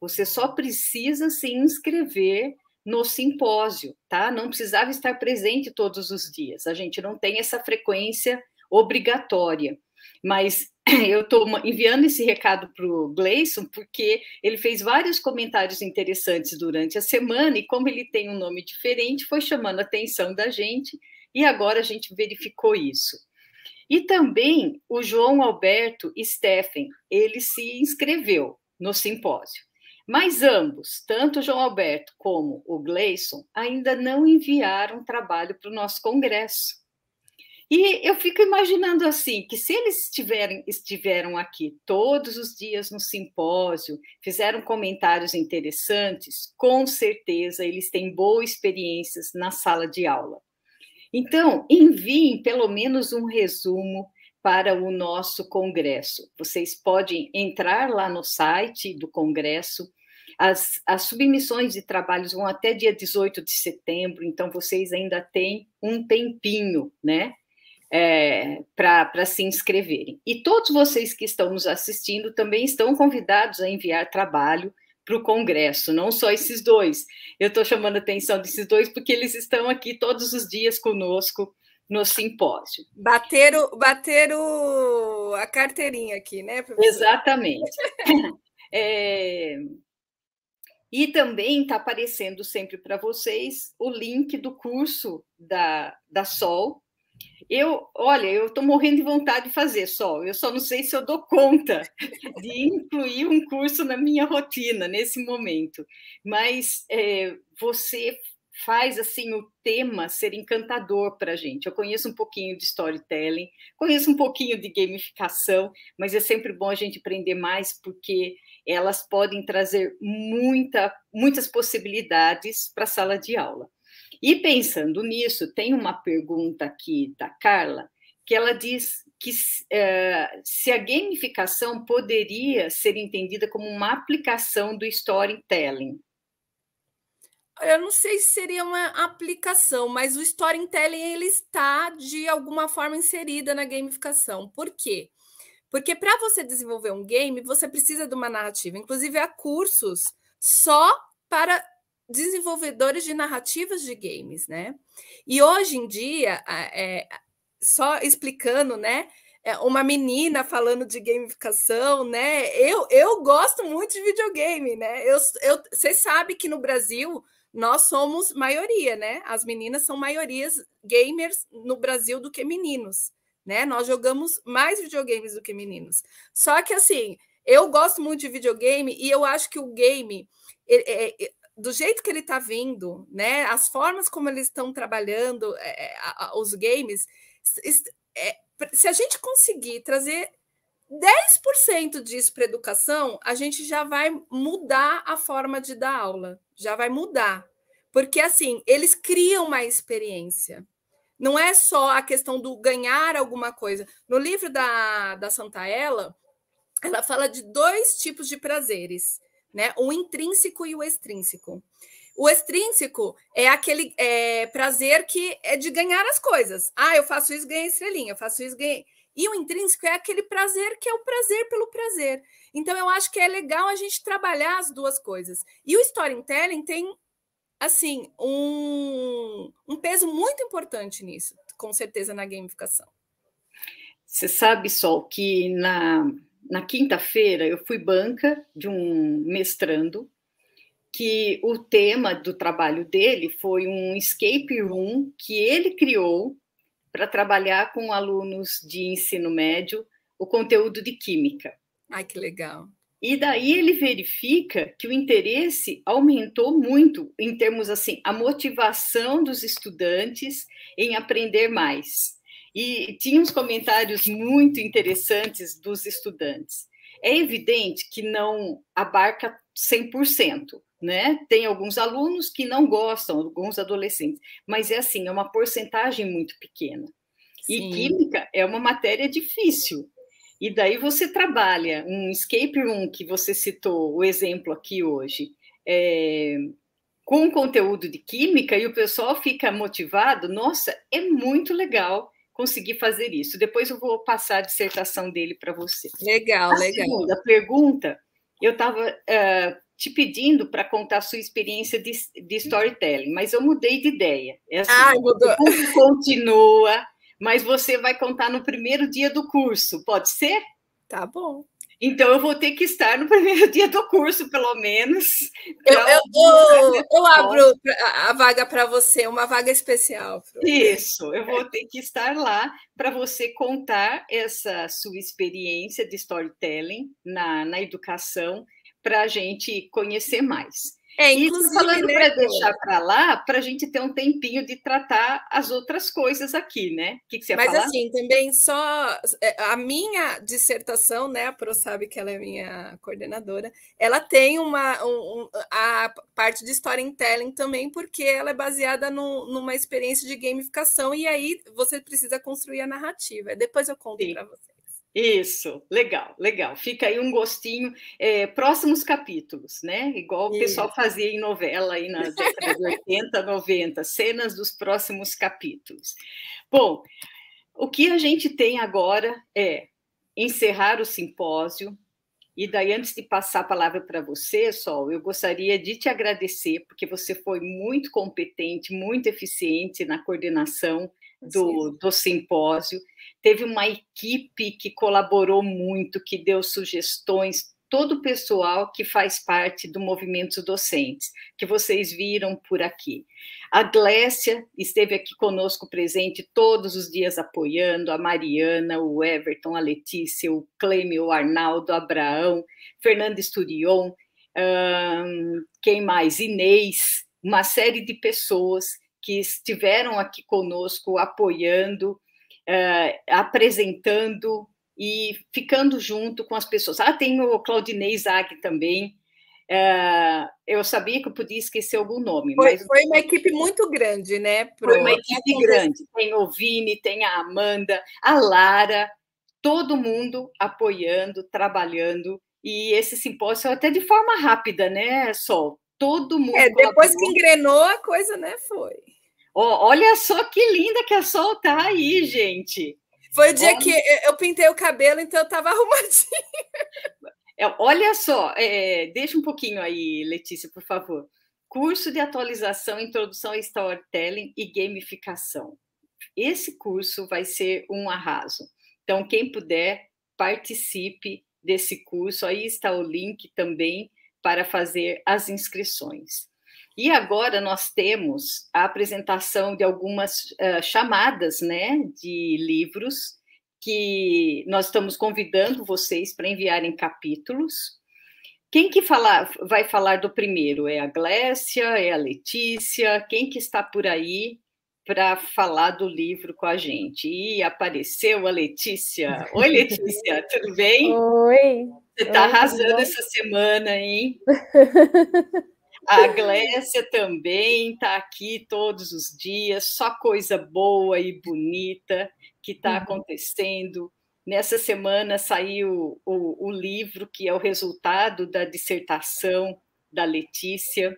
Você só precisa se inscrever no simpósio, tá? Não precisava estar presente todos os dias. A gente não tem essa frequência obrigatória. Mas eu estou enviando esse recado para o Gleison, porque ele fez vários comentários interessantes durante a semana, e como ele tem um nome diferente, foi chamando a atenção da gente, e agora a gente verificou isso. E também o João Alberto Steffen, ele se inscreveu no simpósio. Mas ambos, tanto o João Alberto como o Gleison, ainda não enviaram trabalho para o nosso congresso. E eu fico imaginando assim, que se eles estiverem estiveram aqui todos os dias no simpósio, fizeram comentários interessantes, com certeza eles têm boas experiências na sala de aula. Então, enviem pelo menos um resumo para o nosso congresso. Vocês podem entrar lá no site do congresso, as, as, submissões de trabalhos vão até dia 18 de setembro, então vocês ainda têm um tempinho, né? é, para se inscreverem. E todos vocês que estão nos assistindo também estão convidados a enviar trabalho para o Congresso, não só esses dois. Eu estou chamando a atenção desses dois porque eles estão aqui todos os dias conosco no simpósio. Bater o, bater o, a carteirinha aqui, né, professor? Exatamente. é, e também está aparecendo sempre para vocês o link do curso da, da SOL, eu, olha, eu estou morrendo de vontade de fazer só. Eu só não sei se eu dou conta de incluir um curso na minha rotina nesse momento. Mas é, você faz assim o tema ser encantador para a gente. Eu conheço um pouquinho de storytelling, conheço um pouquinho de gamificação, mas é sempre bom a gente aprender mais porque elas podem trazer muita, muitas possibilidades para a sala de aula. E pensando nisso, tem uma pergunta aqui da Carla, que ela diz que eh, se a gamificação poderia ser entendida como uma aplicação do storytelling. Eu não sei se seria uma aplicação, mas o storytelling ele está de alguma forma inserida na gamificação. Por quê? Porque para você desenvolver um game, você precisa de uma narrativa. Inclusive, há cursos só para desenvolvedores de narrativas de games, né? E hoje em dia, é, só explicando, né? É, uma menina falando de gamificação, né? Eu, eu gosto muito de videogame, né? Eu, eu, você sabe que no Brasil nós somos maioria, né? As meninas são maiorias gamers no Brasil do que meninos, né? Nós jogamos mais videogames do que meninos. Só que assim, eu gosto muito de videogame e eu acho que o game é, é, do jeito que ele está vindo, né? As formas como eles estão trabalhando é, é a, a, os games, é, se a gente conseguir trazer 10% disso para educação, a gente já vai mudar a forma de dar aula, já vai mudar. Porque assim, eles criam uma experiência. Não é só a questão do ganhar alguma coisa. No livro da, da Santa Ela, ela fala de dois tipos de prazeres né? O intrínseco e o extrínseco. O extrínseco é aquele é, prazer que é de ganhar as coisas. Ah, eu faço isso, ganhei estrelinha, eu faço isso, ganhei. E o intrínseco é aquele prazer que é o prazer pelo prazer. Então, eu acho que é legal a gente trabalhar as duas coisas. E o storytelling tem, assim, um, um peso muito importante nisso, com certeza, na gamificação. Você sabe, Sol, que na, na quinta-feira, eu fui banca de um mestrando que o tema do trabalho dele foi um escape room que ele criou para trabalhar com alunos de ensino médio o conteúdo de química. Ai, que legal. E daí ele verifica que o interesse aumentou muito em termos assim, a motivação dos estudantes em aprender mais e tinha uns comentários muito interessantes dos estudantes. É evidente que não abarca 100%, né? Tem alguns alunos que não gostam, alguns adolescentes, mas é assim, é uma porcentagem muito pequena. Sim. E química é uma matéria difícil. E daí você trabalha um escape room que você citou o exemplo aqui hoje. É, com conteúdo de química e o pessoal fica motivado, nossa, é muito legal conseguir fazer isso. Depois eu vou passar a dissertação dele para você. Legal, a legal. Segunda pergunta, eu estava uh, te pedindo para contar a sua experiência de, de, storytelling, mas eu mudei de ideia. É assim, ah, mudou. Continua, mas você vai contar no primeiro dia do curso, pode ser? Tá bom. Então, eu vou ter que estar no primeiro dia do curso, pelo menos. Eu, então, eu, eu tá abro a vaga para você, uma vaga especial. Pro... Isso, eu vou ter que estar lá para você contar essa sua experiência de storytelling na, na educação, para a gente conhecer mais. É, inclusive, Isso falando né, para deixar para lá, para a gente ter um tempinho de tratar as outras coisas aqui, né? O que, que você ia Mas falar? assim, também só é, a minha dissertação, né? A Pro sabe que ela é minha coordenadora, ela tem uma um, a parte de storytelling também, porque ela é baseada no, numa experiência de gamificação, e aí você precisa construir a narrativa. Depois eu conto para você. Isso, legal, legal. Fica aí um gostinho. É, próximos capítulos, né? Igual o pessoal fazia em novela aí nas década de 80, 90, cenas dos próximos capítulos. Bom, o que a gente tem agora é encerrar o simpósio. E daí, antes de passar a palavra para você, Sol, eu gostaria de te agradecer, porque você foi muito competente, muito eficiente na coordenação do, do simpósio. Teve uma equipe que colaborou muito, que deu sugestões, todo o pessoal que faz parte do movimento docentes, que vocês viram por aqui. A Glécia esteve aqui conosco presente todos os dias apoiando, a Mariana, o Everton, a Letícia, o Cleme, o Arnaldo, o Abraão, Fernando Esturion, hum, quem mais? Inês, uma série de pessoas que estiveram aqui conosco apoiando, eh, apresentando e ficando junto com as pessoas. Ah, tem o Claudinei Zag também. Eh, eu sabia que eu podia esquecer algum nome. Foi, mas... foi uma equipe muito grande, né? Pro... Foi uma equipe grande. Tem o Vini, tem a Amanda, a Lara, todo mundo apoiando, trabalhando. E esse simpósio é até de forma rápida, né, Sol? todo mundo. É, depois que engrenou, a coisa, né, foi. Oh, olha só que linda que a é Sol tá aí, gente. Foi o dia olha... que eu pintei o cabelo, então eu tava arrumadinha. É, olha só, é, deixa um pouquinho aí, Letícia, por favor. Curso de atualização, introdução a storytelling e gamificação. Esse curso vai ser um arraso. Então, quem puder, participe desse curso. Aí está o link também para fazer as inscrições. E agora nós temos a apresentação de algumas uh, chamadas né, de livros que nós estamos convidando vocês para enviarem capítulos. Quem que falar, vai falar do primeiro? É a Glécia, é a Letícia? Quem que está por aí para falar do livro com a gente? E apareceu a Letícia. Oi, Letícia, tudo bem? Oi, você está arrasando essa semana, hein? A Glécia também está aqui todos os dias, só coisa boa e bonita que está uhum. acontecendo. Nessa semana saiu o, o, livro que é o resultado da dissertação da Letícia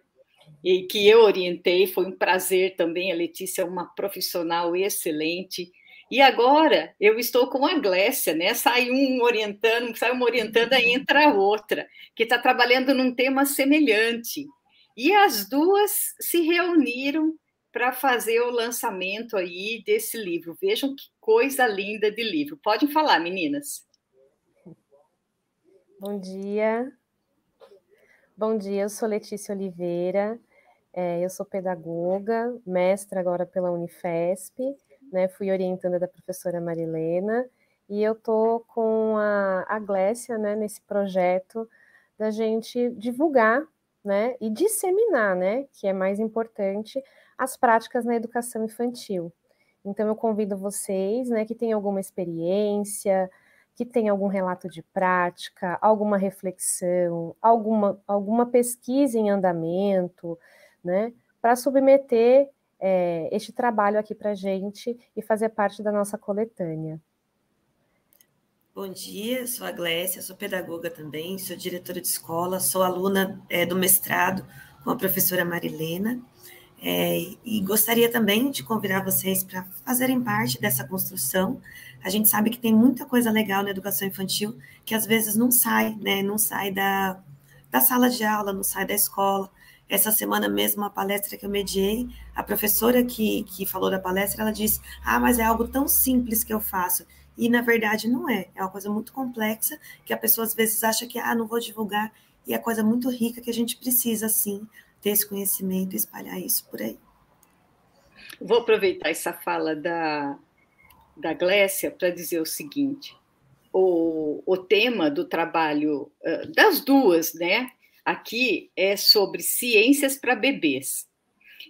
e que eu orientei. Foi um prazer também. A Letícia é uma profissional excelente e agora eu estou com a Glécia, né? Sai um orientando, sai uma orientando, aí entra a outra, que está trabalhando num tema semelhante. E as duas se reuniram para fazer o lançamento aí desse livro. Vejam que coisa linda de livro. Podem falar, meninas. Bom dia. Bom dia, eu sou Letícia Oliveira, é, eu sou pedagoga, mestra agora pela Unifesp né? Fui orientanda da professora Marilena e eu tô com a, a Glécia, né, nesse projeto da gente divulgar, né, e disseminar, né, que é mais importante, as práticas na educação infantil. Então eu convido vocês, né, que tem alguma experiência, que tem algum relato de prática, alguma reflexão, alguma alguma pesquisa em andamento, né, para submeter é, este trabalho aqui para a gente e fazer parte da nossa coletânea. Bom dia, sou a Glécia, sou pedagoga também, sou diretora de escola, sou aluna é, do mestrado com a professora Marilena. É, e gostaria também de convidar vocês para fazerem parte dessa construção. A gente sabe que tem muita coisa legal na educação infantil que às vezes não sai, né? Não sai da, da sala de aula, não sai da escola. Essa semana mesmo, uma palestra que eu mediei, a professora que, que falou da palestra, ela disse, ah, mas é algo tão simples que eu faço. E, na verdade, não é. É uma coisa muito complexa, que a pessoa às vezes acha que, ah, não vou divulgar. E é coisa muito rica que a gente precisa, sim, ter esse conhecimento e espalhar isso por aí. Vou aproveitar essa fala da, da Glécia para dizer o seguinte: o, o tema do trabalho eh, das duas, né, Aqui é sobre ciências para bebês.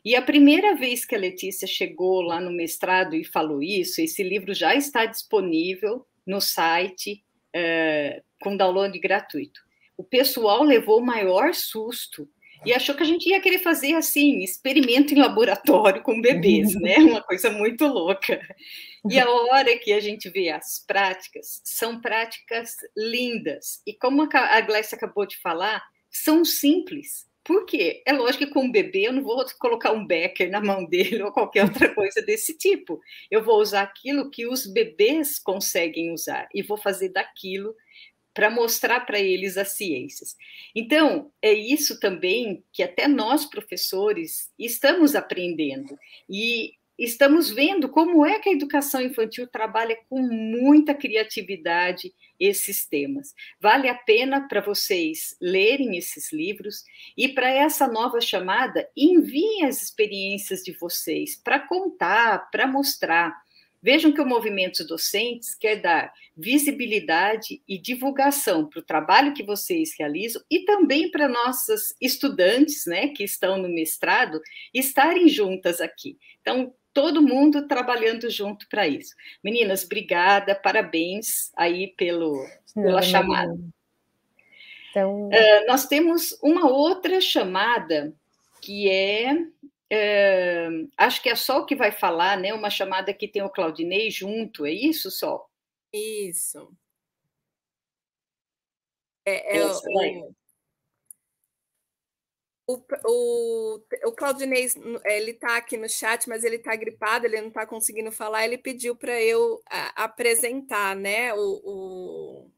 E a primeira vez que a Letícia chegou lá no mestrado e falou isso, esse livro já está disponível no site eh, com download gratuito. O pessoal levou o maior susto e achou que a gente ia querer fazer assim, experimento em laboratório com bebês, né? Uhum. Uma coisa muito louca. E a hora que a gente vê as práticas, são práticas lindas. E como a Gleice acabou de falar, são simples. Por quê? É lógico que com um bebê eu não vou colocar um becker na mão dele ou qualquer outra coisa desse tipo. Eu vou usar aquilo que os bebês conseguem usar e vou fazer daquilo para mostrar para eles as ciências. Então, é isso também que até nós, professores, estamos aprendendo. E estamos vendo como é que a educação infantil trabalha com muita criatividade esses temas. Vale a pena para vocês lerem esses livros e para essa nova chamada, enviem as experiências de vocês para contar, para mostrar. Vejam que o Movimento Docentes quer dar visibilidade e divulgação para o trabalho que vocês realizam e também para nossas estudantes, né, que estão no mestrado, estarem juntas aqui. Então, todo mundo trabalhando junto para isso. Meninas, obrigada, parabéns aí pelo, pela não, chamada. Não. Então... Uh, nós temos uma outra chamada que é, ah, acho que é só o que vai falar, né? Uma chamada que tem o Claudinei junto, é isso, Sol? Isso. É, é, o, o, o Claudinei, eh, ele está aqui no chat, mas ele está gripado, ele não está conseguindo falar. Ele pediu para eu a, apresentar né, o, o,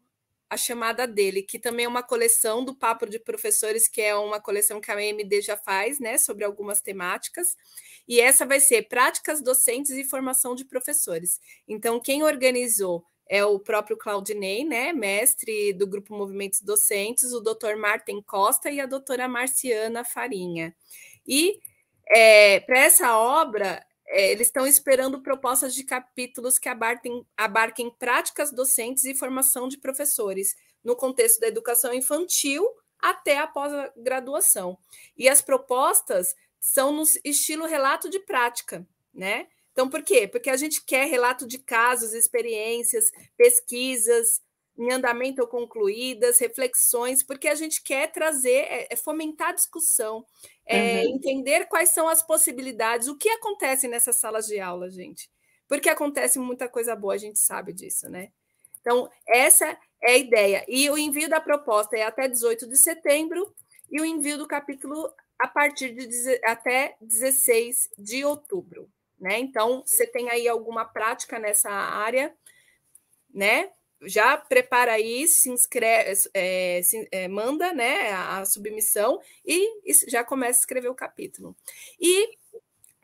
a chamada dele, que também é uma coleção do Papo de Professores, que é uma coleção que a AMD já faz, né, sobre algumas temáticas. E essa vai ser práticas docentes e formação de professores. Então, quem organizou é o próprio Claudinei, né, mestre do Grupo Movimentos Docentes, o doutor Martin Costa e a doutora Marciana Farinha. E é, para essa obra, é, eles estão esperando propostas de capítulos que abarquem, abarquem práticas docentes e formação de professores no contexto da educação infantil até a pós-graduação. E as propostas são no estilo relato de prática, né? Então, por quê? Porque a gente quer relato de casos, experiências, pesquisas em andamento ou concluídas, reflexões, porque a gente quer trazer, é, é, fomentar a discussão, é, uhum. entender quais são as possibilidades, o que acontece nessas salas de aula, gente. Porque acontece muita coisa boa, a gente sabe disso, né? Então, essa é a ideia. E o envio da proposta é até 18 de setembro, e o envio do capítulo a partir de até 16 de outubro né? Então, você tem aí alguma prática nessa área, né? Já prepara aí, se inscreve, é, se, é, manda né, a, a submissão e, e já começa a escrever o capítulo. E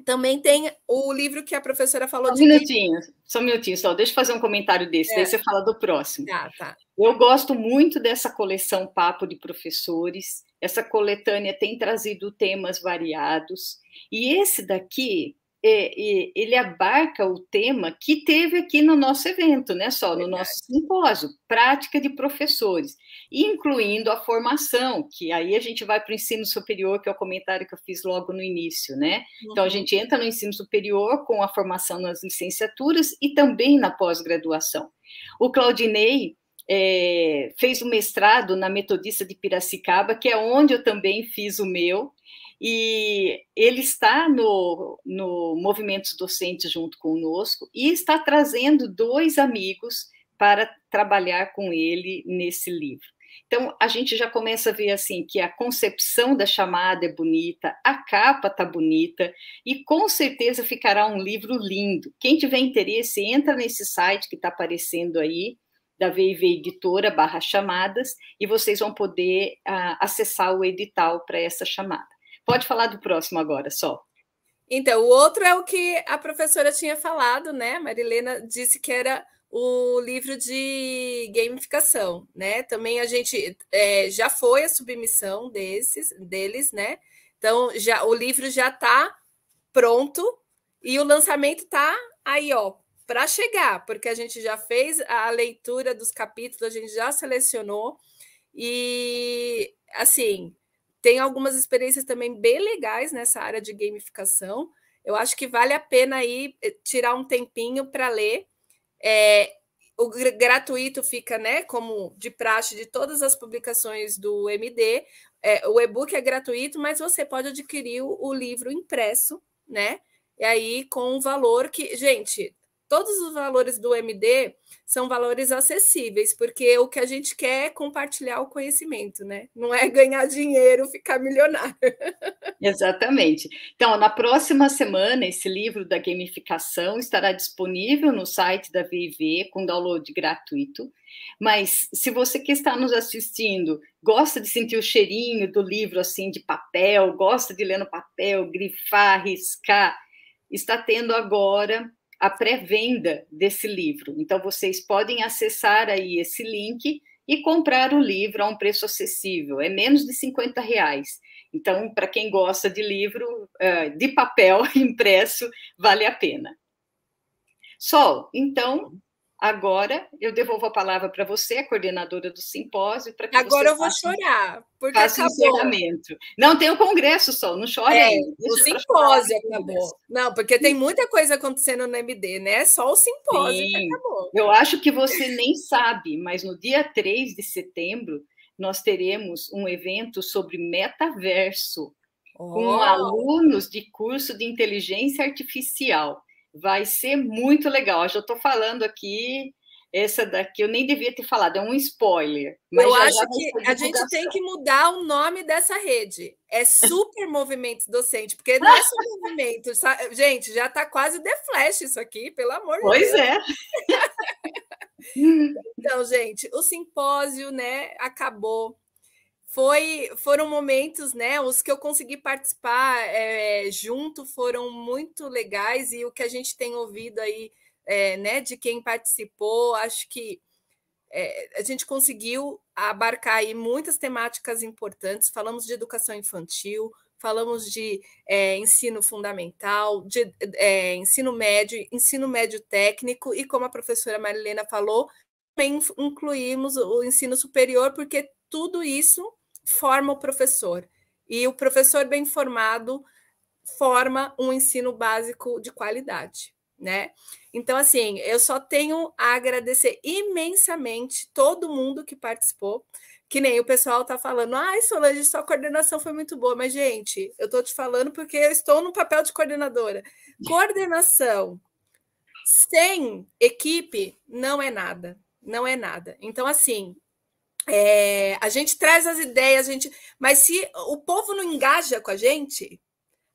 também tem o livro que a professora falou. Só um de... minutinho, só um minutinho, só. Deixa eu fazer um comentário desse, é. daí você fala do próximo. Ah, tá. Eu gosto muito dessa coleção Papo de Professores. Essa coletânea tem trazido temas variados. E esse daqui, é, ele abarca o tema que teve aqui no nosso evento, né, só no nosso simpósio, prática de professores, incluindo a formação, que aí a gente vai para o ensino superior, que é o comentário que eu fiz logo no início, né? Uhum. Então a uhum. gente entra no ensino superior com a formação nas licenciaturas e também na pós-graduação. O Claudinei é, fez o um mestrado na Metodista de Piracicaba, que é onde eu também fiz o meu, e ele está no, no Movimentos Docentes junto conosco e está trazendo dois amigos para trabalhar com ele nesse livro. Então, a gente já começa a ver assim que a concepção da chamada é bonita, a capa tá bonita e com certeza ficará um livro lindo. Quem tiver interesse, entra nesse site que está aparecendo aí da VIV Editora barra chamadas e vocês vão poder uh, acessar o edital para essa chamada. Pode falar do próximo agora, só. Então, o outro é o que a professora tinha falado, né? Marilena disse que era o livro de gamificação, né? Também a gente é, já foi a submissão desses, deles, né? Então, já o livro já está pronto e o lançamento está aí, ó, para chegar, porque a gente já fez a leitura dos capítulos, a gente já selecionou e assim tem algumas experiências também bem legais nessa área de gamificação. Eu acho que vale a pena aí eh, tirar um tempinho para ler. É, o gratuito fica, né, como de praxe de todas as publicações do MD. É, o e-book é gratuito, mas você pode adquirir o, o livro impresso, né? E aí com um valor que, gente, todos os valores do MD são valores acessíveis, porque o que a gente quer é compartilhar o conhecimento, né? Não é ganhar dinheiro, ficar milionário. Exatamente. Então, na próxima semana, esse livro da gamificação estará disponível no site da VIV com download gratuito. Mas se você que está nos assistindo gosta de sentir o cheirinho do livro assim de papel, gosta de ler no papel, grifar, riscar, está tendo agora a pré-venda desse livro. Então, vocês podem acessar aí esse link e comprar o livro a um preço acessível, é menos de 50 reais. Então, para quem gosta de livro de papel impresso, vale a pena. Sol, então, tá Agora eu devolvo a palavra para você, a coordenadora do simpósio, para que Agora eu vou chorar, porque faça acabou. encerramento. Não tem o congresso só, não chore é, O simpósio acabou. Não, porque tem muita coisa acontecendo no MD, né? É só o simpósio Sim, que acabou. Eu acho que você nem sabe, mas no dia 3 de setembro nós teremos um evento sobre metaverso oh. com alunos de curso de inteligência artificial. Vai ser muito legal. Eu já estou falando aqui, essa daqui eu nem devia ter falado, é um spoiler. eu já acho já que a gente tem que mudar o nome dessa rede. É Super movimento Docente, porque não é só movimento. Sabe? Gente, já está quase de Flash isso aqui, pelo amor de Deus. Pois é. então, gente, o simpósio né, acabou foi, foram momentos, né? Os que eu consegui participar é, junto foram muito legais e o que a gente tem ouvido aí, é, né, de quem participou, acho que é, a gente conseguiu abarcar aí muitas temáticas importantes. Falamos de educação infantil, falamos de é, ensino fundamental, de é, ensino médio, ensino médio técnico, e como a professora Marilena falou, também incluímos o ensino superior, porque tudo isso forma o professor. E o professor bem formado forma um ensino básico de qualidade, né? Então, assim, eu só tenho a agradecer imensamente todo mundo que participou, que nem o pessoal tá falando, ai, Solange, sua coordenação foi muito boa, mas, gente, eu tô te falando porque eu estou no papel de coordenadora. Coordenação sem equipe não é nada, não é nada. Então, assim, é, a gente traz as ideias, a gente, mas se o povo não engaja com a gente,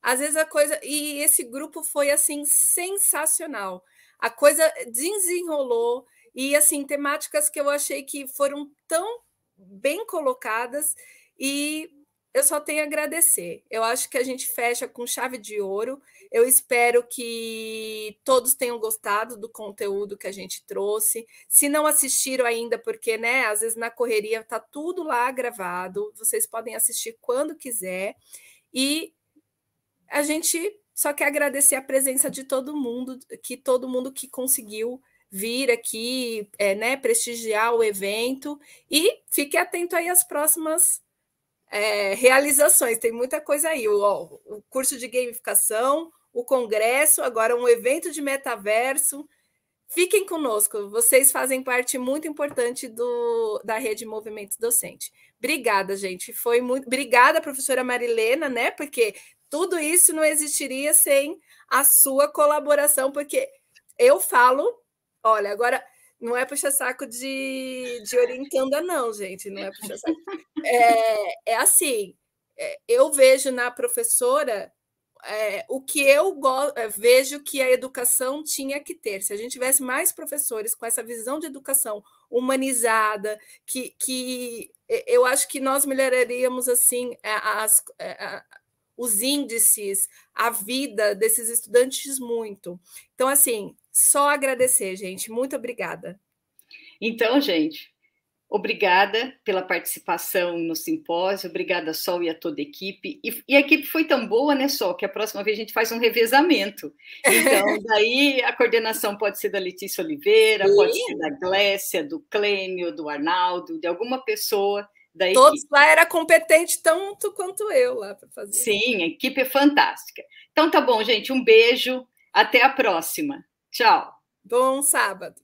às vezes a coisa. E esse grupo foi assim sensacional. A coisa desenrolou e assim temáticas que eu achei que foram tão bem colocadas e eu só tenho a agradecer. Eu acho que a gente fecha com chave de ouro eu espero que todos tenham gostado do conteúdo que a gente trouxe. Se não assistiram ainda, porque né, às vezes na correria está tudo lá gravado, vocês podem assistir quando quiser. E a gente só quer agradecer a presença de todo mundo, que todo mundo que conseguiu vir aqui, é, né, prestigiar o evento e fique atento aí às próximas é, realizações. Tem muita coisa aí. O, o curso de gamificação, o congresso, agora um evento de metaverso. Fiquem conosco, vocês fazem parte muito importante do, da rede Movimento Docente. Obrigada, gente. Foi muito. Obrigada, professora Marilena, né? Porque tudo isso não existiria sem a sua colaboração, porque eu falo, olha, agora não é puxa saco de, de orientanda, não, gente. Não é puxa saco. É, é assim, é, eu vejo na professora é, o que eu é, vejo que a educação tinha que ter. Se a gente tivesse mais professores com essa visão de educação humanizada, que, que eu acho que nós melhoraríamos assim as, é, as os índices, a vida desses estudantes muito. Então, assim, só agradecer, gente. Muito obrigada. Então, gente, Obrigada pela participação no simpósio, obrigada Sol e a toda a equipe. E, e, a equipe foi tão boa, né, Sol, que a próxima vez a gente faz um revezamento. Então, daí a coordenação pode ser da Letícia Oliveira, pode ser da Glécia, do Clênio, do Arnaldo, de alguma pessoa da equipe. Todos lá era competente tanto quanto eu lá para fazer. Sim, a equipe é fantástica. Então tá bom, gente, um beijo, até a próxima. Tchau. Bom sábado.